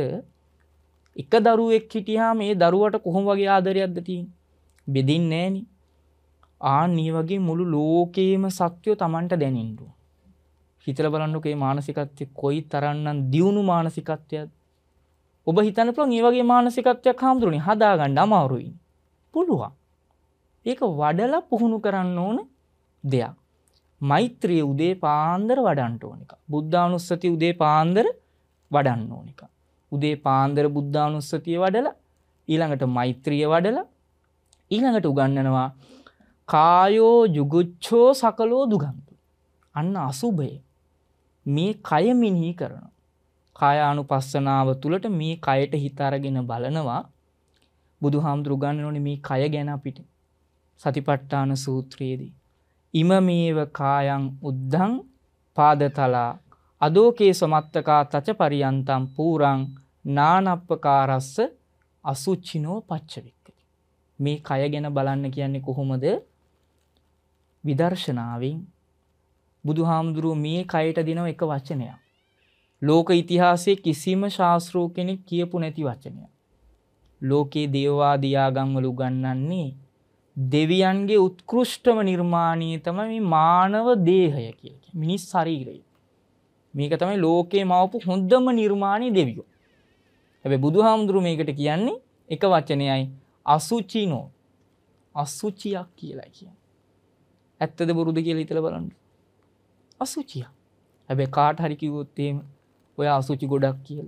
එක දරුවෙක් හිටියා මේ දරුවට කොහොම වගේ ආදරයක්ද තින් බෙදින් නෑනි ආනී වගේ මුළු ලෝකේම සත්‍යයෝ තමන්ට දැනින්ඩු හිතල බලන්නුකේ මානසිකත්ය කොයි තරන්නන් දියුණු මානසිකත්වයත් ඔබ හිතන පුළන් ඒ වගේ මානසිකත්වයක් හාමුදුරනි හදාගන්න අමාරුයි පුළුවන් ඒක වඩලා පුහුණු කරන්න ඕන දෙයක් මෛත්‍රිය උදේ පාන්දර වඩන්ට ඕනික බුද්ධානුස්සති උදේ පාන්දර වඩන්න ඕනිකා උදේ පාන්දර බුද්ධානුස්සතිය වඩලා ඊළඟට මෛත්‍රිය වඩලා ඊළඟට උගන්නනවා කායෝ යුගුච්චෝ සකලෝ දුගන්තු අන්න අසුභය මේ කය මිනිහි කරන කායානු පස්සනාව තුළට මේ කයට හිතාරගෙන බලනවා බුදු හාමුදුරුගන්න ඕන මේ කය ගැන අපිට සතිපට්ටාන සූත්‍රයේදී. ඉම මේව කායන් උද්දං පාදතලා අදෝකේ සමත්තකා තච පරියන්තම් පූරං නානප්පකාරස්ස අසුච්චිනෝ පච්චවික්කති. මේ කය ගැන බලන්න කියන්නේ කොහොමද විදර්ශනාවෙන් බුදු හාමුදුරුව මේ කයට දෙනව එක වචනයක්. ලෝක ඉතිහාසේ කිසිම ශාස්ත්‍රෝ කෙනෙක් කියපු නැති වචනය. ලෝකයේ දේවාදයාගංවල උගන්නන්නේ දෙවියන්ගේ උත්කෘෂ්ටම නිර්මාණය තම මේ මානව දේහය කිය මිනිස් ශරීරය. මේක තමයි ලෝකයේ මවපු හොඳම නිර්මාණය දෙවියෝ. ඇැ බුදු හාමුදුරු මේකට කියන්නේ එක වචනයයි අසුචිනෝ අස්සුචියක් කියලා කිය ඇත්තද බුරුද කියල ඉතල බලන්න අසුචිය හැබැ කාට හරිකිවොත්තේම ඔය අසුචි ගොඩක් කියල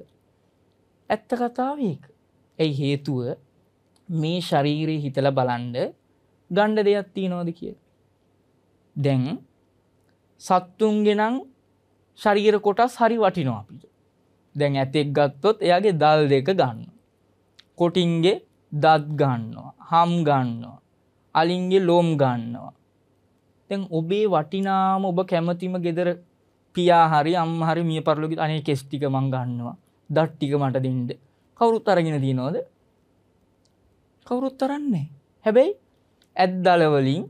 ඇත්ත කතාවක ඇයි හේතුව මේ ශරීරයේ හිතල බලන්ඩ ගණ්ඩ දෙයක් තියනෝද කිය දැන් සත්තුන්ගෙනං ශරීර කොටස් හරි වටිනවා අපිට දැන් ඇතෙක් ගත්තොත් එයාගේ දල් දෙක ගන්න. කොටින්ගේ දත් ගන්නවා හම් ගන්නවා. අලින්ගේ ලෝම් ගන්නවා. තැන් ඔබේ වටිනාම ඔබ කැමතිම ගෙදර පියාහරි අම්හරි මිය පරලොගි අනේ කෙස්්ටික මං ගන්නවා දට්ටික මට දින්ට කවුරුත් අරගෙන දීනෝද කවුරුත් තරන්නේ හැබැයි ඇත්දලවලින්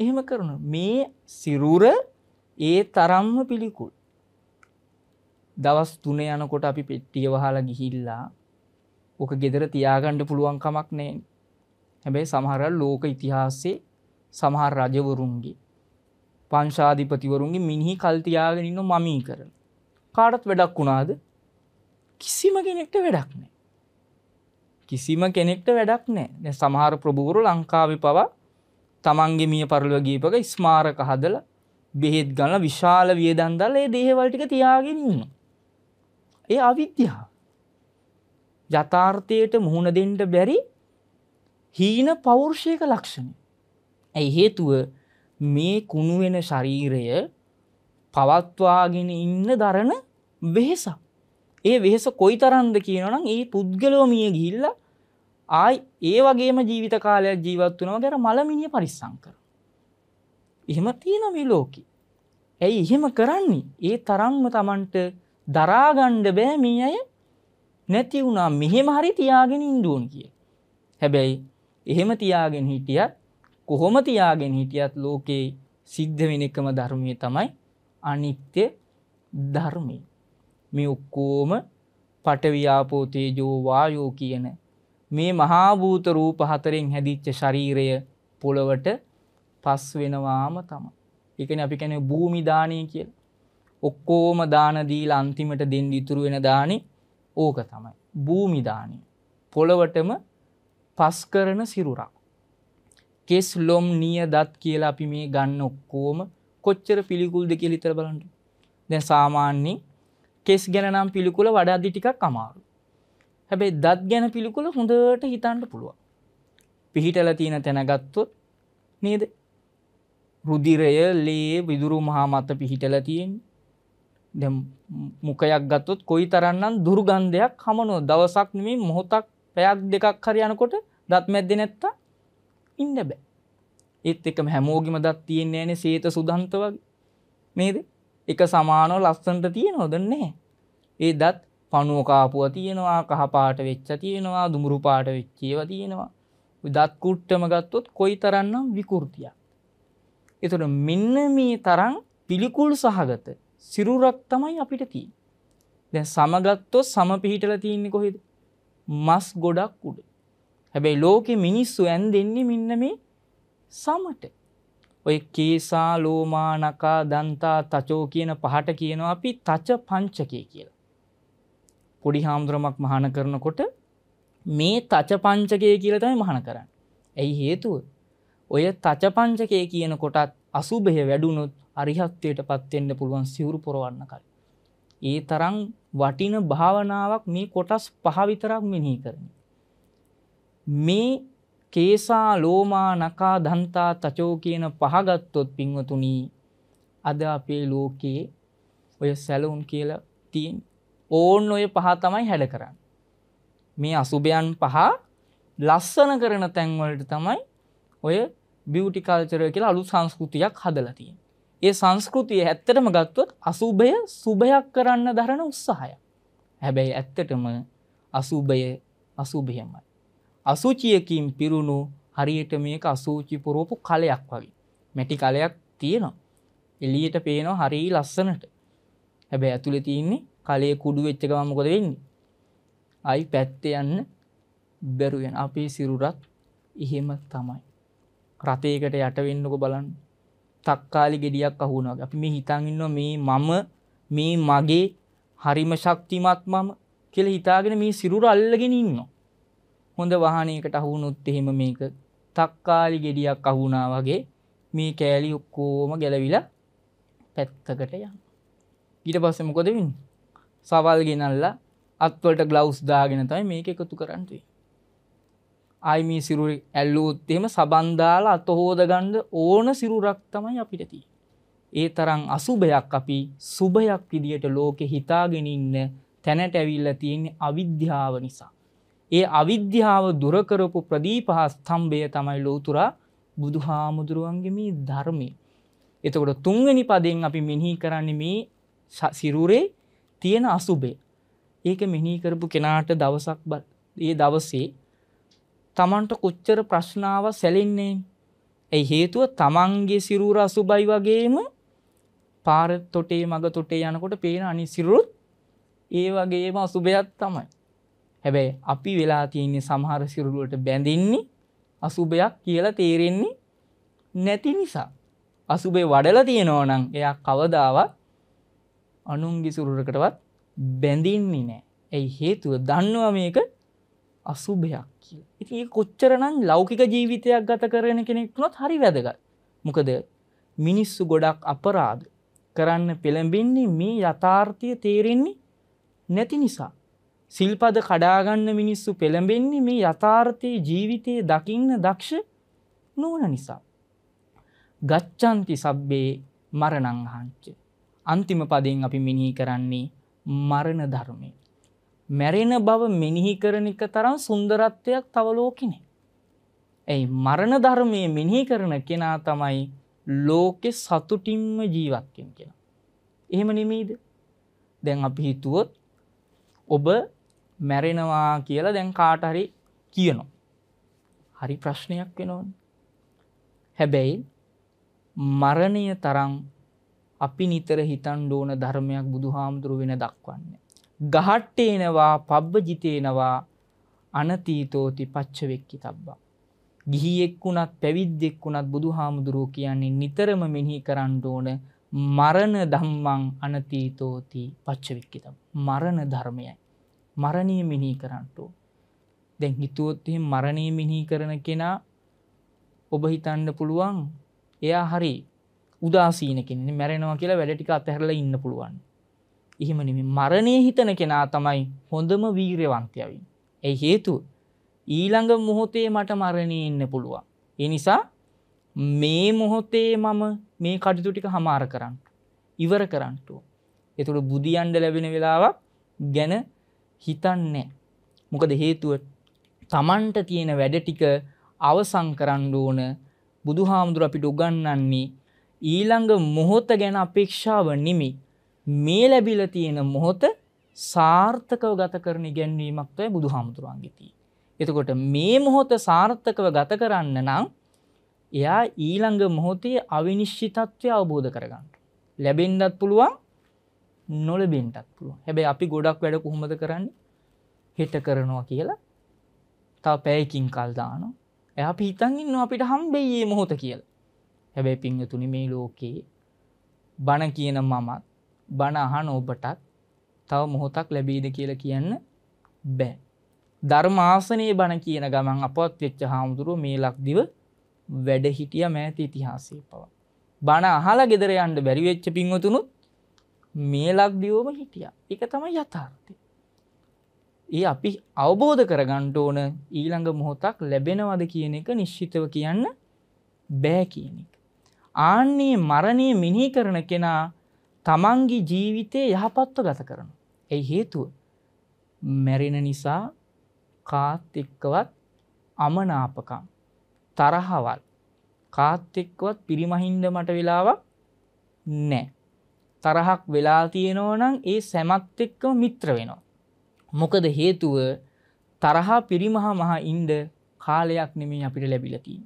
එහෙම කරන මේ සිරුර ඒ තරම්ම පිළිකුල් දවස් තුන යනකොට අපි පෙට්ටිය වහලා ගිහිල්ලා ඕක ගෙදර තියාගණ්ඩ පුළුවන් කමක් නෑ හැබැයි සමහරල් ලෝක ඉතිහාස්සේ සමහර රජවරුන්ගේ පංශාධිපතිවරුන්ගේ මිනිහි කල්තියාගෙනන්න මමී කරන කාඩත් වැඩක් වුණාද කිසිම කෙනෙක්ට වැඩක් නෑ කිසිම කෙනෙක්ට වැඩක් නෑ සමහර ප්‍රභූරු ලංකාවි පවා තමන්ගේ මිය පරලුව ගීපක ස්මාරක හදල බෙහෙත් ගන්න විශාල වියදන්දල ඒ දේහවල්ටික තියාගෙනන්න ඒ අවිද්‍යාව. යථාර්ථයට මුහුණ දෙන්න බැරි හීන පෞර්ෂයක ලක්ෂණ. ඇයි හේතුව මේ කුණුවෙන ශරීරය පවත්වාගෙන ඉන්න දරන වෙහෙසක්. ඒ වෙහෙස කොයි තරන්ද කියනනම් ඒ පුද්ගලෝමිය ගිල්ල ආයි ඒ වගේම ජීවිත කාලයක් ජීවත් වනව ගැර මළමිනිය පරිස්සංකර. එහෙම තියෙන මේ ලෝකි. ඇයි එහෙම කරන්නේ ඒ තරම්ම තමන්ට දරාගණ්ඩ බෑ මේ අය නැති වුණා මෙහෙම හරි තියාගෙන ඉන්දුවන් කිය. හැබැයි එහෙම තියාගෙන හිටියත් කොහොම තියාගෙන හිටියත් ලෝකයේ සිද්ධ වෙන එකම ධර්මය තමයි අනිත්‍ය ධර්මය. මේ ඔක්කෝම පටවි්‍යාපෝතයේ ජෝවායෝ කියන මේ මහාභූත රූප හතරෙන් හැදිච්ච ශරීරය පොළොවට පස් වෙනවාම තම. එකන අපි කැන භූමිධානය කියල. ඔක්කෝම දානදීල අන්තිමට දෙන්න ඉතුරු වෙන දානේ ඕක තමයි. භූමිධානය. පොළවටම පස් කරන සිරුරක්. කෙස් ලොම් නිය දත් කියලා අපි මේ ගන්න ඔක්කෝම කොච්චර පිළිකුල් දෙ කෙලිතර බලට. දැ සාමාන්‍යෙන් කෙස් ගැනම් පිළිකුල වඩා දිටිකක් කමාරු. හැබැයි දත් ගැන පිළිකුල හොඳට හිතන්ට පුළුවන්. පිහිටල තියෙන තැනගත්තොත් නේද රුදිරය ලේ විදුරු මහා මත පිහිටල තියෙන් මොකයක් ගත්තොත් කොයි තරන්නම් දුර්ගන්ධයක් හමනෝ දවසක් නමින් මොහොතක් පැයක් දෙකක් හරි යනකොට දත් මැද්ද නැත්තා ඉන්න බෑ ඒත් එකම හැමෝගිම දත් තියන්නේ න සේත සුදන්ත වගේ නේද එක සමානෝ ලස්සන්ට තියෙනවද නැහැ ඒ දත් පනුවකාපුුව තියෙනවා කහපාට වෙච්ච තියෙනවා දුමුරු පාට වෙච්චේව තියෙනවා දත් කුට්ටම ගත්තොත් කොයි තරන්නම් විකෘතියක් එතුට මෙන්න මේ තරම් පිළිකුල් සහගත සිරුරක් තමයි අපිට තිී දැ සමගත්තෝ සම පිහිටල තියන්නේ කොහෙද මස් ගොඩක් උඩ හැබැයි ලෝකෙ මිනිස්සු ඇන් දෙන්නේ මෙන්න මේ සමට ඔය කේසා ලෝමානකා දන්තා තචෝ කියන පහට කියනවා අපි තච පංචකය කියලා පොඩි හාමුදුරමක් මහන කරනකොට මේ තච පංචකය කියලතයි මහන කරන්න ඇයි හේතුව ඔය තච පංචකය කියන කොටත් අසුභය වැඩුණොත් අරිහත්වයට පත්වෙන්න පුළුවන් සිවුරු පොරවන්න කල්. ඒ තරං වටින භාවනාවක් මේ කොටස් පහවිතරක් මෙිහි කරන. මේ කේසා ලෝමා නකා ධන්තා තචෝ කියන පහගත්තොත් පින්වතුනී අද අපේ ලෝකයේ ඔය සැලවුන් කියලා තියෙන් ඕන් ඔය පහ තමයි හැඩ කරන්න. මේ අසුභයන් පහ ලස්සන කරන තැන්වලට තමයි ඔය බියටිකල්චරය කියලා අලු සංස්කෘතියක් හදලතිය. ඒ සංස්කෘතිය ඇත්තටම ගත්තුවත් අසුභය සුභයක් කරන්න දරන උත්සාහය. හැබැයි ඇත්තටම අසුභය අසුභයමයි. අසුචියකින් පිරුණු හරියට මේක අසූචි පුරෝපු කලයක් වගේ. මැටි කලයක් තියෙනවා. එලියට පේනවා හරි ලස්සනට. හැබැ ඇතුළ තියන්නේ කලේ කුඩු වෙච්චකමකොද වෙන්නේ. අයි පැත්තයන්න බැරුවෙන් අපේ සිරුරත් එහෙම තමයි. රථයකට යටවෙන්නක බලන්න තක්කාලි ගෙඩියක් අහුනවා අපි මේ හිතන් ඉන්නවා මේ මම මේ මගේ හරිම ශක්තිමත් මම කියලා හිතාගෙන මේ සිරුර අල්ලගෙන ඉන්නවා හොඳ වාහනයකට අහුනොත් එහෙම මේක තක්කාලි ගෙඩියක් අහුනා වගේ මේ කෑලි ඔක්කෝම ගැලවිලා පැත්තකට යන් ඊට පස්ස මොකොදවින් සවල් ගෙනල්ලා අත්වලට ගලවස් දාගෙන තයි මේක එකතු කරන්තුවේ ආයිමී සිරුර ඇල්ලුවොත් එහෙම සබන්දාල අතහෝදගන්ඩ ඕන සිරුරක් තමයි අපිටති. ඒ තරම් අසුභයක් අපි සුභයක් විදියට ලෝකෙ හිතාගෙනඉන්න තැනට ඇවිල්ල තියෙන්නේ අවිද්‍යාව නිසා. ඒ අවිද්‍යාව දුරකරපු ප්‍රදීපහස්තම්භය තමයි ලෝතුරා බුදු හාමුදුරුවන්ගේම ධර්මය. එතකොට තුන්වැනි පදෙන් අපි මෙිහි කරන්න මේ සිරුරේ තියෙන අසුබේ. ඒක මෙිහි කරපු කෙනාට දවසක් ඒ දවසේ තමන්ට කොච්චර ප්‍රශ්නාව සැලෙන්නේ. ඒ හේතුව තමන්ගේ සිරුර අසුබයි වගේම පාර තොටේ මග තොටේ යනකොට පේන අනිසිරුත් ඒ වගේම අසුභයක් තමයි. හැබැයි අපි වෙලා තියන්නේ සමහර සිරුරුවට බැඳින්නේ අසුභයක් කියලා තේරෙන්නේ නැති නිසා. අසුබේ වඩල තියෙනවනම් එයා කවදාවත් අනුන්ගි සුරුරකටවත් බැඳින්නේ නෑ. ඇයි හේතුව දන්නවා මේක අසුභයක් කිය ඉති කොච්චරනම් ලෞකික ජීවිතයක් ගත කරන කෙනෙක්නොත් හරි වැදගත් මොකද මිනිස්සු ගොඩක් අපරාධ කරන්න පෙළඹෙන්නේ මේ යථාර්ථය තේරෙන්නේ නැති නිසා සිල්පද කඩාගන්න මිනිස්සු පෙළඹෙන්නේ මේ යථාර්ථයේ ජීවිතයේ දකින්න දක්ෂ නෝන නිසා. ගච්චන්ති සබ්බේ මරණංහංච. අන්තිම පදයෙන් අපි මිනිහි කරන්නේ මරණ ධර්මය. මැරෙන බව මෙනිහි කරන එක තරම් සුන්දරත්වයක් තවලෝකිනේ. ඇයි මරණ ධර්මය මෙනිහි කරන කෙනා තමයි ලෝකෙ සතුටින්ම ජීවත්කෙන් කෙන. එහෙම නෙමීද දැන් අපි හිතුවොත් ඔබ මැරෙනවා කියලා දැන් කාටහරි කියනවා. හරි ප්‍රශ්නයක් වෙනවන්. හැබැයි මරණය තරම් අපි නිතර හිතන් ඩෝන ධර්මයක් බුදු හාමුදුරුවෙන දක්වන්නේ. ගහට්ටේනවා පබ්බජිතේනවා අනතීතෝති පච්චවෙක්කි තබ්බා. ගිහියෙක් වුණත් පැවිද්දෙක් වුණත් බුදු හාමුදුරුව කියන්නේ නිතරම මෙහි කරන්න ඕන මරණ දම්මං අනතීතෝති පච්චවික්කිතම්. මරණ ධර්මයයි. මරණය මිනී කරන්නටෝ. දැන් හිතුවොත්හි මරණය මිනී කරන කෙනා ඔබ හිතන්න පුළුවන් එයා හරි උදාසීන කෙනෙ මැරෙනවා කියලා වැඩටික අතහැරලා ඉන්න පුළුවන්. එහෙමනම මරණය හිතන කෙනා තමයි හොඳම වීරවන්තයවින්. ඇ හේතු ඊළඟ මොහොතේ මට මරණය එන්න පුළුවන්. එනිසා මේ මොහොතේ මම මේ කඩිතුටික හමාර කරන්න. ඉවර කරන්නටුව. එතුළ බුදියන්ඩ ලැබෙන වෙලාවක් ගැන හිතන්නේ. මොකද හේතුව තමන්ට තියෙන වැඩ ටික අවසං කරන්න ඕන බුදු හාමුදුර අපිට උගන්නන්නේ ඊළඟ මොහොත ගැන අපේක්ෂාව නිමි මේ ලැබිල තියෙන මොහොත සාර්ථකව ගත කරන ගැන්වීමක්වය බුදු හාමුදුරුවන්ගෙති. එතකොට මේ මොහොත සාර්ථකව ගත කරන්න නම් එයා ඊළඟ මොහොතේ අවිනිශ්චිතත්වය අවබෝධ කරගන්නට. ලැබෙන්දත් පුළුවන් නොලබෙන්ටත් පුළුව හැබැයි අපි ගොඩක් වැඩ කොහොමද කරන්න හෙට කරනවා කියලා තා පැයකින් කල්දානො එය පිතන් ඉන්න අපිට හම්බෙයේ මොහොත කියල හැබැයි පිංහතුනි මේ ලෝකයේ බණ කියන මමත් බණ අහන ඔබටත් තව මොහොතක් ලැබීද කියලා කියන්න බෑ. ධර්මාසනයේ බණ කියන ගමන් අපත් වෙච්ච හාමුදුරුව මේ ලක්දිව වැඩ හිටිය මෑති ඉතිහාසේ පව. බණ අහලා ගෙදර යන්න බැරිවෙච්ච පින්වතුනුත් මේ ලක්දිවෝම හිටිය. එක තම යථාර්ථය. ඒ අපි අවබෝධ කරගන්ට ඕන ඊළඟ මොහොතක් ලැබෙනවද කියන එක නිශ්චිතව කියන්න බෑ කියන එක. ආන්නේ මරණය මිනී කරන කෙනා තමන්ගේ ජීවිතය යහපත්ව ගත කරන. ඇයි හේතුව මැරෙන නිසා කාත් එක්කවත් අමනාපකම් තරහවල් කාත් එක්කවත් පිරිමහින්ද මට වෙලාවක් නෑ. තරහක් වෙලා තියෙනවනම් ඒ සැමත් එක්කම මිත්‍ර වෙනවා. මොකද හේතුව තරහා පිරිමහා මහා ඉන්ඩ කාලයක් නෙමින් අපිට ලැබිලතිී.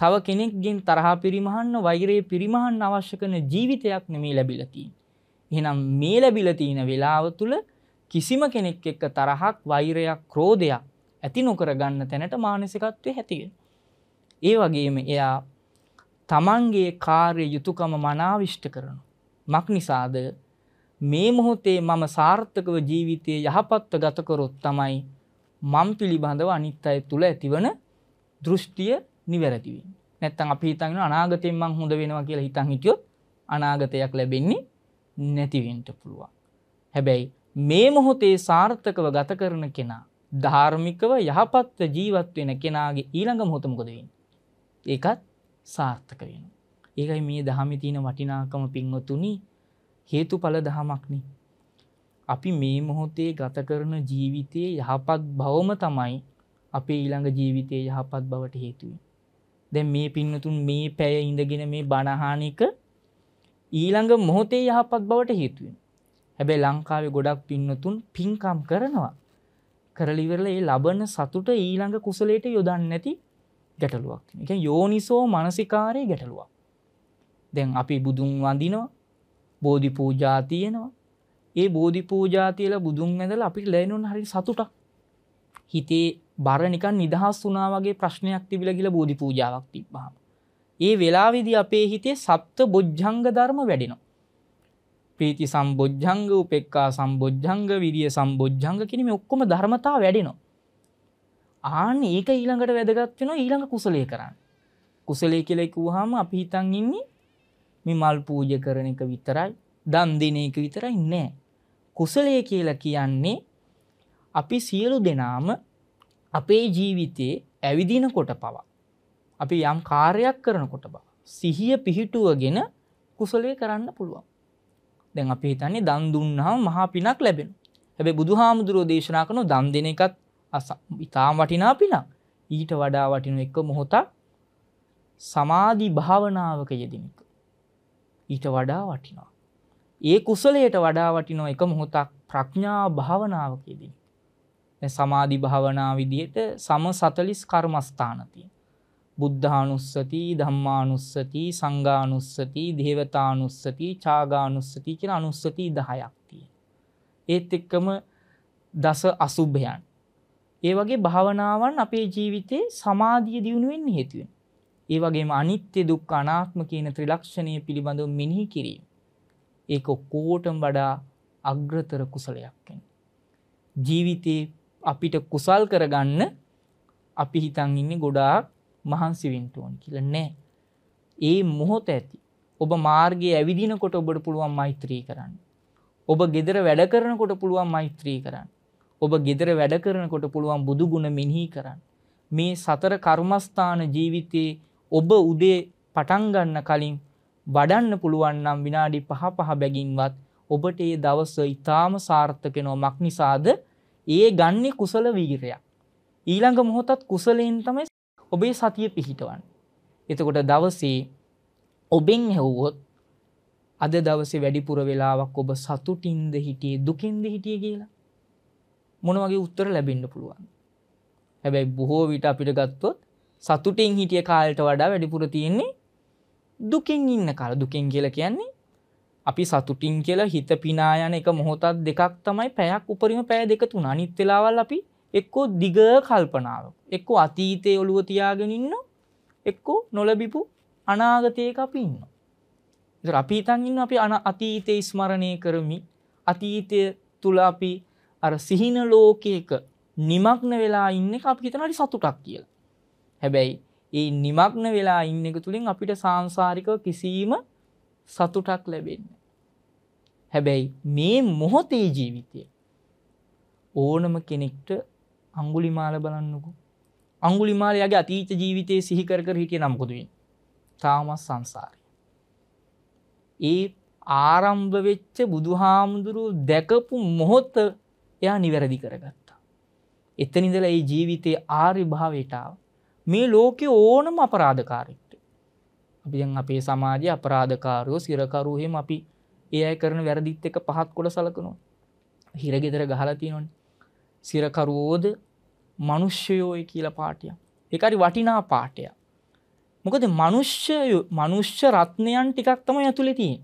තව කෙනෙක්ගෙන් තරහා පිරිමහන්න වෛරයේ පිරිමහන් අවශ්‍යකන ජීවිතයක් නෙමේ ලැබිලතිී. එහෙනම් මේ ලැබිලතියන වෙලාව තුළ කිසිම කෙනෙක් එක්ක තරහක් වෛරයක් ක්‍රෝධයක් ඇති නොකර ගන්න තැනට මානසිකත්වය හැතිය. ඒ වගේම එයා තමන්ගේ කාර්ය යුතුකම මනාවිෂ්ට කරනු. මක් නිසාද මේ මොහොතේ මම සාර්ථකව ජීවිතය යහපත්ව ගතකොරොත් තමයි මම් පිළිබඳව අනිත් අය තුළ ඇතිවන දෘෂ්ටිය නිවැරදිවී. නැත්තන් අපි හිතන්න අනාගතයෙන් මං හොඳ වෙනවා කියලා හිතන් හිටියොත් අනාගතයක් ලැබෙන්නේ නැතිවෙන්ට පුළුවන්. හැබැයි මේ මොහොතේ සාර්ථකව ගත කරන කෙනා ධාර්මිකව යහපත්ව ජීවත් වෙන කෙනාගේ ඊළඟ මොහොතමකොදවෙන්. ඒකත් සාර්ථක වෙන. ඒකයි මේ දහමි තියෙන වටිනාකම පින්වතුනි හේතු පල දහමක්නි. අපි මේ මොහොතේ ගත කරන ජීවිතයේ යහපත් බවම තමයි අපේ ඊළඟ ජීවිතයේ යහපත් බවට හේතුවයි. දැ මේ පින්නතුන් මේ පැය ඉඳගෙන මේ බණහානික ඊළඟ මොහොතේ යහපත් බවට හේතුවෙන්. හැබැ ලංකාවේ ගොඩක් පින්නතුන් පින්කම් කරනවා. කරලිවෙරල ඒ ලබන සතුට ඊළඟ කුසලයට යොදන්න නැති ගැටලුවක් එක යෝනිසෝ මනසිකාරය ගැටලුවක්. දැන් අපි බුදුන් වඳිනවා බෝධි පූජා තියෙනවා ඒ බෝධි පූජාතියල බුදුන් ඇඳල අපිට ලැනුන් හරි සතුටක් හිතේ බරනිකන් නිදහස් වනාවගේ ප්‍රශ්නයක් තිබිල කියල බෝධි පූජාවක් තිබ්බාම. ඒ වෙලාවිදි අපේ හිතේ සප්ත බොජ්ජංග ධර්ම වැඩෙනවා. ප්‍රීති සම්බොජ්ජංග උපෙක්කා සම්බොජ්ජංග විරිය සම්බොජ්ජංග කිරීම ඔක්කොම ධර්මතා වැඩෙනවා. ආන ඒක ඊළඟට වැදගත්වෙන ඊළඟ කුසලය කරන්න. කුසලේ කෙලෙකූ හාම අපි හිතන් ඉන්නේ මේ මල් පූජ කරන එක විතරයි දන් දෙන එක විතරයි නෑ. කුසලය කියලා කියන්නේ අපි සියලු දෙනාම අපේ ජීවිතයේ ඇවිදින කොට පවා. අපි යම් කාර්යක් කරනකොට බව. සිහිය පිහිටුවගෙන කුසලේ කරන්න පුළුවන්. දැන් අපි හිතන්නේ දන් දුන්නාම මහා පිනක් ලැබෙන. හැබැයි බුදුහාමුදුරෝ දේශනා කරන දන් දෙන එකත් ඉතාම වටිනා පිනක්. ඊට වඩා වටින එක මොහොතක් සමාධි භාවනාවක යෙදෙන එක. ඊට වඩා වටිනවා. ඒ කුසලයට වඩා වටිනව එක මොහොතක් ප්‍රඥා භාවනාවක යෙදෙන සමාධි භාවනා විදියට සම සතලිස් කර්මස්ථානති. බුද්ධානුස්සති ධම්මානුස්සති සංගානුස්සති දේවතානුස්සති චාගානුස්සති කියෙන අනුස්සති දහයක්තිය. ඒත් එක්කම දස අසුභයන්. ඒ වගේ භාවනාවන් අපේ ජීවිතේ සමාධිය දියුණුවෙන් හේතුවෙන්. ඒ වගේම අනිත්‍ය දුක් අනාත්ම කියන ත්‍රිලක්ෂණය පිළිබඳව මිනිහි කිරීම. ඒක කෝටම් වඩා අග්‍රතර කුසලයක්ෙන්. ජීවිතයේ අපිට කුසල් කරගන්න අපි හිතන් ඉන්න ගොඩාක් මහන්සිවින්ටෝන් කියල නෑ. ඒ මොහොත ඇති. ඔබ මාර්ගයේ ඇවිදිනකොට ඔබට පුළුවන් මෛත්‍රී කරන්න. ඔබ ගෙදර වැඩ කරනකොට පුළුවන් මෛත්‍රී කරන්න. ඔබ ගෙදර වැඩ කරනකොට පුළුවන් බුදුගුණ මෙිහි කරන්න. මේ සතර කර්මස්ථාන ජීවිතයේ ඔබ උදේ පටන්ගන්න කලින් වඩන්න පුළුවන් නම් විනාඩි පහ පහ බැගින්වත් ඔබට ඒ දවස ඉතාම සාර්ථකෙනෝ මක් නිසාද ඒ ගන්නේ කුසල වීරයක්. ඊළඟ මොහොතත් කුසලයෙන් තමයි ඔබේ සතිය පිහිටවන්. එතකොට දවසේ ඔබෙන් හැව්වොත් අද දවසේ වැඩිපුර වෙලාවක් ඔබ සතුටින්ද හිටියේ දුකින්ද හිටිය කියලා. මොන වගේ උත්තර ලැබෙන්න්න පුළුවන්. හැබැයි බොහෝ විට අපිට ගත්තොත් සතුටින් හිටිය කාලට වඩා වැඩිපුර තියෙන්නේ දුකින් ඉන්න කාල දුකින් කියල කියන්නේ අපි සතුටින් කියලා හිත පිනායන එක මොහොතත් දෙකක් තමයි පැයක් උපරිම පෑ දෙක තුන අනිත් වෙලාවල් අපි එක්කෝ දිග කල්පනාවක් එක්කෝ අතීතය ඔළුව තියාගෙන ඉන්න එක්කෝ නොලබිපු අනාගතයක අපි ඉන්න. අපි ඉතන් ඉන්න අපි අන අතීතය ස්මරණය කරමි අතීතය තුළ අපි අර සිහින ලෝකයක නිමක්න වෙලා ඉන්න අප හිතනට සතුටක් කියලා. හැබැයි ඒ නිමක්න වෙලා ඉන්න එක තුළින් අපිට සංසාරිකව කිසීම සතුටක් ලැබෙන්න. හැබැයි මේ මොහොතේ ජීවිතය ඕනම කෙනෙක්ට අංගුලිමාල බලන්නකු අංගුලිමාලයගේ අතීත ජීවිතය සිහිකර කර හිටිය නම්කොදුවෙන් තාමත් සංසාරය ඒ ආරම්භ වෙච්ච බුදු හාමුදුරු දැකපු මොහොත්ත එයා නිවැරදි කරගත්තා එතනිදල ඒ ජීවිතය ආර්ය භාවටාව මේ ලෝකෙ ඕනම අපරාධකාරෙක්ට අපි අපේ සමාජය අපරාධකාරයෝ සිරකරුහෙම අපි ඒ අය කරන වැරදිත් එක පහත් කොළ සලකනවා හිරගෙදර ගහලතිනොන් සිරකරුවෝද මනුෂ්‍යයෝය කියලා පාටිය එකරි වටිනා පාටය මොකද මනුෂ්‍ය මනුෂ්‍ය රත්නයන් ටිකක් තම ඇතුළෙතිය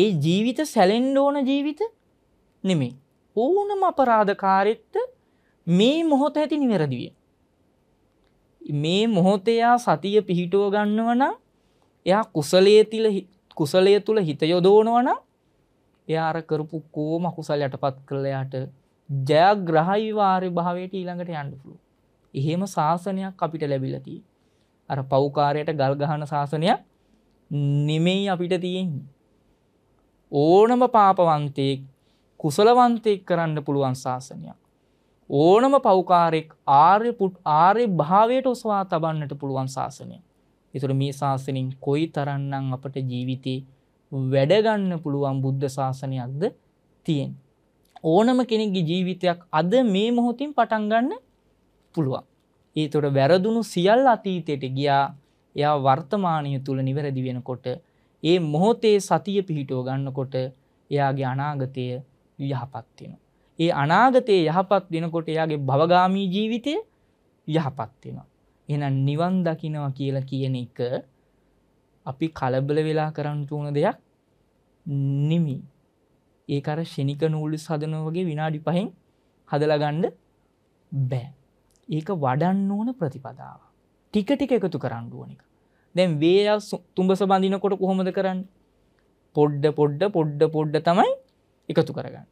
ඒ ජීවිත සැලෙන්ඩෝන ජීවිත නෙමේ ඕනම අපරාධකාරෙත්ත මේ මොහොත ඇති නිවැරදිවිය මේ මොහොතයා සතිය පිහිටුව ගන්නවන එයා කුසලේ තිල කුසලය තුළ හිතයොදෝනවන එයාර කරපු කෝම කුසල් යටපත් කරලයාට ජයග්‍රහයිවාර්ය භාවයට ඊළඟට යන්ඩපුළු. එහෙම ශාසනයක් අපිට ලැබිලති. අර පෞකාරයට ගල්ගහන ශාසනයක් නෙමෙයි අපිට තියෙන්. ඕනම පාපවන්තයෙක් කුසලවන්තයෙක් කරන්න පුළුවන් ශාසනයක්. ඕනම පෞකාරෙක් ආර්ය පුට් ආර්ය භාවයට ඔස්වා තබන්නට පුළුවන් ශාසනය. එතුර මේ ශාසනින් කොයි තරන්නම් අපට ජීවිතේ වැඩගන්න පුළුවන් බුද්ධ ශාසනයක්ද තියෙන්. ඕනම කෙනෙක්ගේ ජීවිතයක් අද මේ මොහොතින් පටන්ගන්න පුළුවන්. ඒ තොට වැරදුණු සියල් අතීතයට ගියා එයා වර්තමානය තුළ නිවැරදි වෙනකොට ඒ මොහොතේ සතිය පිහිටෝ ගන්නකොට එයාගේ අනාගතය යහපත්වෙන. ඒ අනාගතයේ යහපත් දෙනකොට එයාගේ භවගාමී ජීවිතය යහපත්වෙනවා. එනම් නිවන් දකිනවා කියලා කියන එක අපි කලබල වෙලා කරන්න තුන දෙයක් නිමි ඒකර ෂෙනික නූලි සදන වගේ විනාඩි පහෙන් හදලගණ්ඩ බෑ ඒක වඩන්න ඕන ප්‍රතිපදාව ටික ටික එකතු කරන්න ඕන එක දැන් වේයා තුම්බස බඳිනකොට කොහොමද කරන්න පොඩ්ඩ පොඩ්ඩ පොඩ්ඩ පොඩ්ඩ තමයි එකතු කරගන්න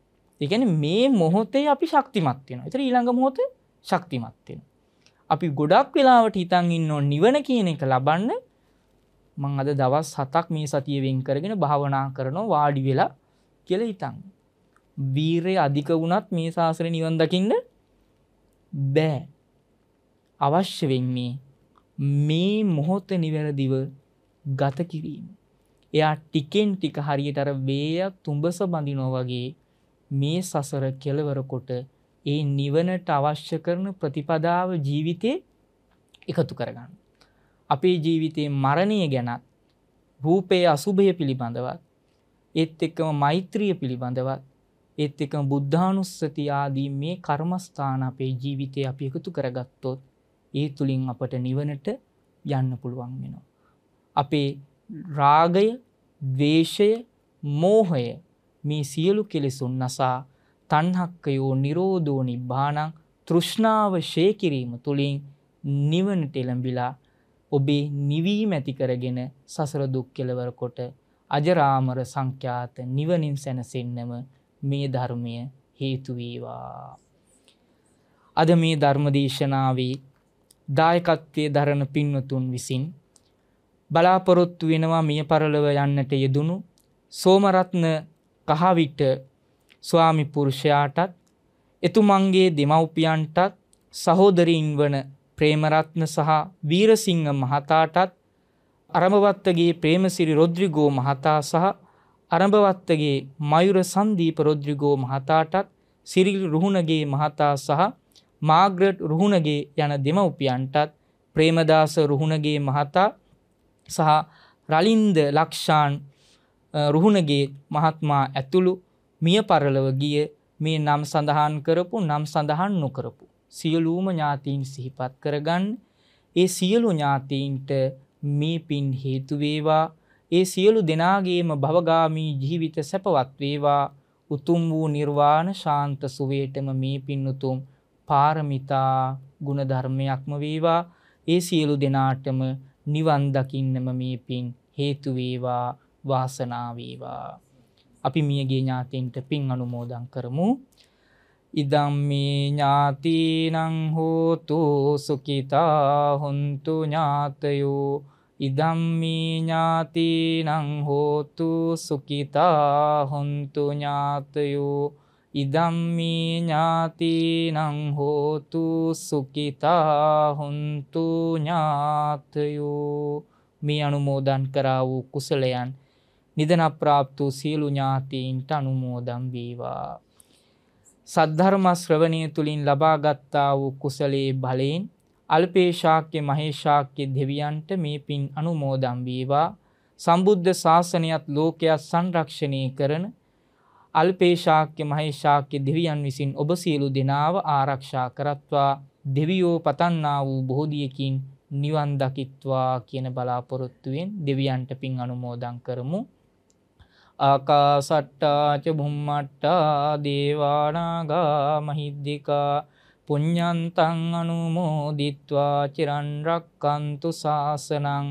එකන මේ මොහොතේ අපි ශක්තිමත්වයෙන එතර ඊළඟ මොහොත ශක්තිමත්වයෙන අපි ගොඩක් වෙලාවට හිතන් ඉන්න නිවන කියන එක ලබන්න මං අද දවස් හතක් මේ සතියවෙන් කරගෙන භාවනා කරනවා වාඩි වෙලා කියල හිතන්. වීරය අධික වුණත් මේ ශාසර නිවන් දකින්න බෑ අවශ්‍ය වෙන්නේ මේ මොහොත්ත නිවැරදිව ගත කිරීම. එයා ටිකෙන් ටික හරියට අර වේයක් තුඹස බඳිනෝ වගේ මේ සසර කෙලවරකොට ඒ නිවනට අවශ්‍ය කරන ප්‍රතිපදාව ජීවිතය එකතු කරගන්න. අපේ ජීවිතයේ මරණය ගැනත් රූපයේ අසුභය පිළිබඳවත් ඒත් එක්කම මෛත්‍රිය පිළිබඳවත් ඒත් එකම බුද්ධානුස්සති ආදී මේ කර්මස්ථාන අපේ ජීවිතය අපි එකතු කරගත්තොත් ඒ තුළින් අපට නිවනට යන්න පුළුවන් වෙනවා. අපේ රාගය, දවේශය, මෝහය මේ සියලු කෙලෙසුන් නසා තන්හක්කයෝ නිරෝධෝ නිබ්බානං තෘෂ්ණාව ශේකිරීම තුළින් නිවනට එළඹිලා ඔබේ නිවීම ඇති කරගෙන සසර දුක් කෙලවර කොට අජරාමර සංඛ්‍යාත නිවනින් සැනසෙන්නම මේ ධර්මය හේතුවේවා. අද මේ ධර්මදේශනාවේ දායකත්වය දරණ පින්වතුන් විසින් බලාපොරොත්තු වෙනවා මිය පරලව යන්නට යෙදුණු සෝමරත්න කහවිට ස්වාමි පුරුෂයාටත් එතුමන්ගේ දෙමව්පියන්ටත් සහෝදරීන් වන ප්‍රේමරත්න සහ වීරසිංහ මහතාටත් අරඹවත්තගේ ප්‍රේමසිරි රොද්‍රිගෝ මහතා සහ අරඹවත්තගේ මයුර සන්දීප රොද්‍රිගෝ මහතාටත් සිරිල් රුහුණගේ මහතා සහ මාග්‍රට් රුහුණගේ යන දෙමව්පියන්ටත් ප්‍රේමදාස රුහුණගේ මහතා සහ රලින්ද ලක්ෂාන් රුහුණගේ මහත්මා ඇතුළු මිය පරලව ගිය මේ නම් සඳහන් කරපු නම් සඳහන් නොකරපු. සියලූම ඥාතීන් සිහිපත් කරගන්න ඒ සියලු ඥාතීන්ට මේ පින් හේතුවේවා ඒ සියලු දෙනාගේම භවගාමී ජීවිත සැපවත්වේවා උතුම් වූ නිර්වාණ ශාන්ත සුවේටම මේ පින්නුතුම් පාරමිතා ගුණධර්මයක්ම වේවා ඒ සියලු දෙනාටම නිවන්දකින්නම මේ පින් හේතුවේවා වාසනාවේවා. අපි මියගේ ඥාතීන්ට පින් අනුමෝදන් කරමු. ඉදම් මේ ඥාතිනං හෝතු සුකිතා හොන්තු ඥාතයෝ ඉදම්මී ඥාතිනං හෝතු සුකිතා හොන්තු ඥාතයෝ ඉදම්මී ඥාතිනං හෝතු සුකිතා හොන්තු ඥාතයෝ මේ අනුමෝදන් කරා වූ කුසලයන් නිදනප්‍රාප්තු සියලු ඥාතීන්ට අනුමෝදම් වේවා. සද්ධර්ම ශ්‍රවණය තුළින් ලබාගත්තා වූ කුසලේ බලයෙන් අල්පේශාක්‍ය මහේශාක්‍ය දෙවියන්ට මේ පින් අනුමෝදම් වේවා. සම්බුද්ධ ශාසනයත් ලෝකයක් සංරක්ෂණය කරන අල්පේශාක්‍ය මහේශාක්‍ය දෙවියන් විසින් ඔබ සියලු දෙනාව ආරක්ෂා කරත්වා දෙවියෝ පතන්නා වූ බෝධියකින් නිවන් දකිත්වා කියන බලාපොරොත්තුවෙන් දෙවියන්ට පින් අනුමෝදන් කරමු ආකාසට්ටාච බුම්මට්ටා දේවානාගා මහිද්දිකා පුඤ්ඤන්තං අනුමෝදිත්වා චිරන් රක්칸තු සාසනං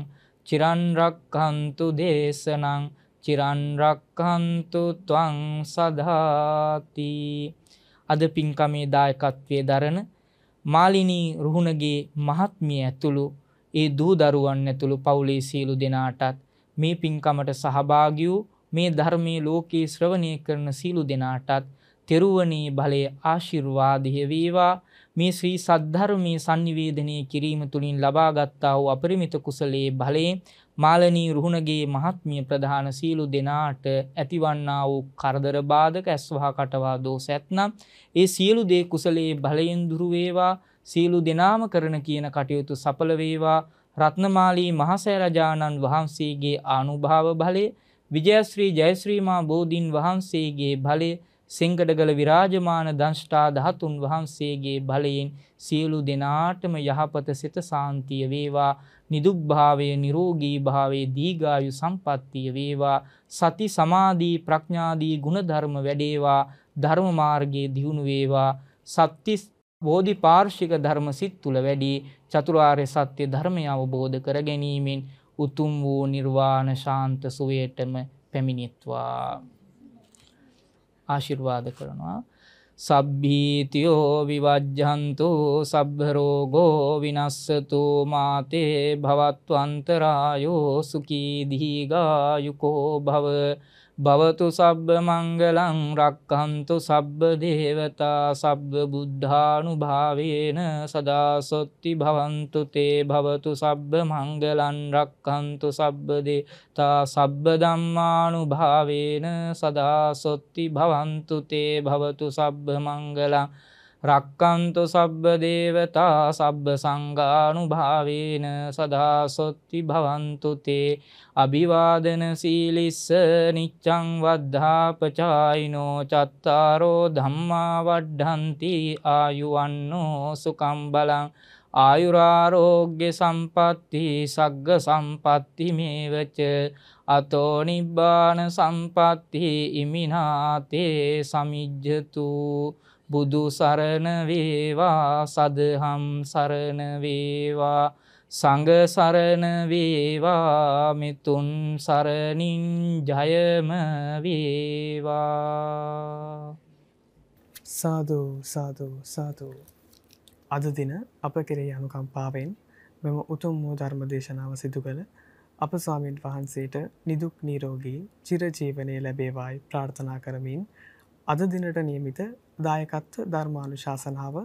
චිරන් රක්칸තු දේශනං චිරන් රක්칸තු ත්වං සදාති අද පින්කමේ දායකත්වයේ දරන මාලිනී රුහුණගේ මහත්මිය ඇතුළු ඒ දූ දරුවන් ඇතුළු පවුලේ සියලු දෙනාටත් මේ පින්කමට සහභාගී වූ මේ ධර්මයේ ලෝකයේ ශ්‍රවණය කරන සීලු දෙනාටත් තෙරුවනේ බලය ආශිර්වාදය වේවා මේ ශ්‍රී සද්ධර්මයේ සංනිවේදනය කිරීම තුළින් ලබාගත්තා වූ අපරිමිත කුසලයේ බලේ මාලනී රුහුණගේ මහත්මිය ප්‍රධාන සීලු දෙනාට ඇතිවන්නා වූ කරදර බාධක ඇස්වහා කටවා දෝස ඇත්නම් ඒ සියලු දේ කුසලයේ බලයෙන් දුරු වේවා සීලු දෙනාම කරන කියන කටයුතු සඵල වේවා රත්නමාලී මහසෑරජාණන් වහන්සේගේ ආනුභාව බලේ විජයශ්‍රී ජයශ්‍රීමා බෝධීන් වහන්සේගේ බලය සිංගඩගල විරාජමාන දංෂ්ටා දහතුන් වහන්සේගේ බලයෙන් සියලු දෙනාටම යහපත සිත සාන්තිය වේවා නිදුක්භාවය නිරෝගී භාවේ දීගායු සම්පත්තිය වේවා සති සමාධී ප්‍රඥාදී ගුණධර්ම වැඩේවා ධර්මමාර්ගයේ දියුණු වේවා සත්තිස් බෝධි පාර්ශික ධර්ම සිත් තුළ වැඩි චතුරාර්ය සත්‍ය ධර්මය අවබෝධ කර ගැනීමෙන් උතුම් වූ නිර්වාණ ශාන්ත සුවයටම පැමිණිත්වා ආශිර්වාද කරනවා සබ්භීතියෝ විවජ්ජන්තු සබ්හරෝගෝ විනස්සතු මාතේ භවත්වන්තරායෝ සුකී දීගායුකෝ භව භවතු සබ්බ මංගලං රක්කන්තු සබ්බ දේවතා සබ්බ බුද්ධානු භාවේන සදාසොත්ති භවන්තු තේ භවතු සබ්බ මංගලන් රක්කන්තු සබ්බදේ තා සබ්බ දම්මානු භාවේන සදාසොත්ති භවන්තු තේ භවතු සබ්බ මංගලං රක්කන්තු සබ්බ දේවතා සබ්බ සංගානු භාවේන සදාසොත්ති භවන්තුතේ අභිවාදන සීලිස්ස නිච්චං වද්ධාපචායිනෝ චත්තාරෝ ධම්මා වඩ්ඩන්ති ආයුවන්නෝ සුකම්බලං ආයුරාරෝග්‍ය සම්පත්ති සග්ග සම්පත්ති මේවච අතෝ නිබ්බාන සම්පත්ති ඉමිනාතේ සමිජ්ජතු බුදු සරණ වේවා සදහම් සරණ වේවා සංඝ සරණ වේවා මිතුන් සරණින් ජයම වේවා සාදු සාදු සාදු අද දින අප කෙරේ යනුකම්පාවෙන් මෙම උතුම් වූ ධර්ම දේශනාව සිදු කළ අප ස්වාමීන් වහන්සේට නිදුක් නීරෝගී චිරජීවනය ලැබේවායි ප්‍රාර්ථනා කරමින් අද දිනට නියමිත දායකත්ව ධර්මානුශාසනාව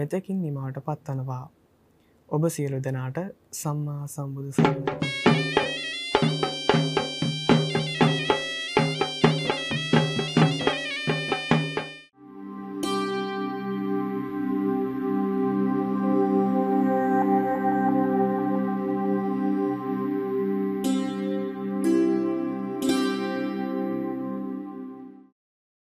මෙතකින් නිමාවට පත්වනවා. ඔබ සියලු දෙනාට සම්මා සම්බුදු සරණයි.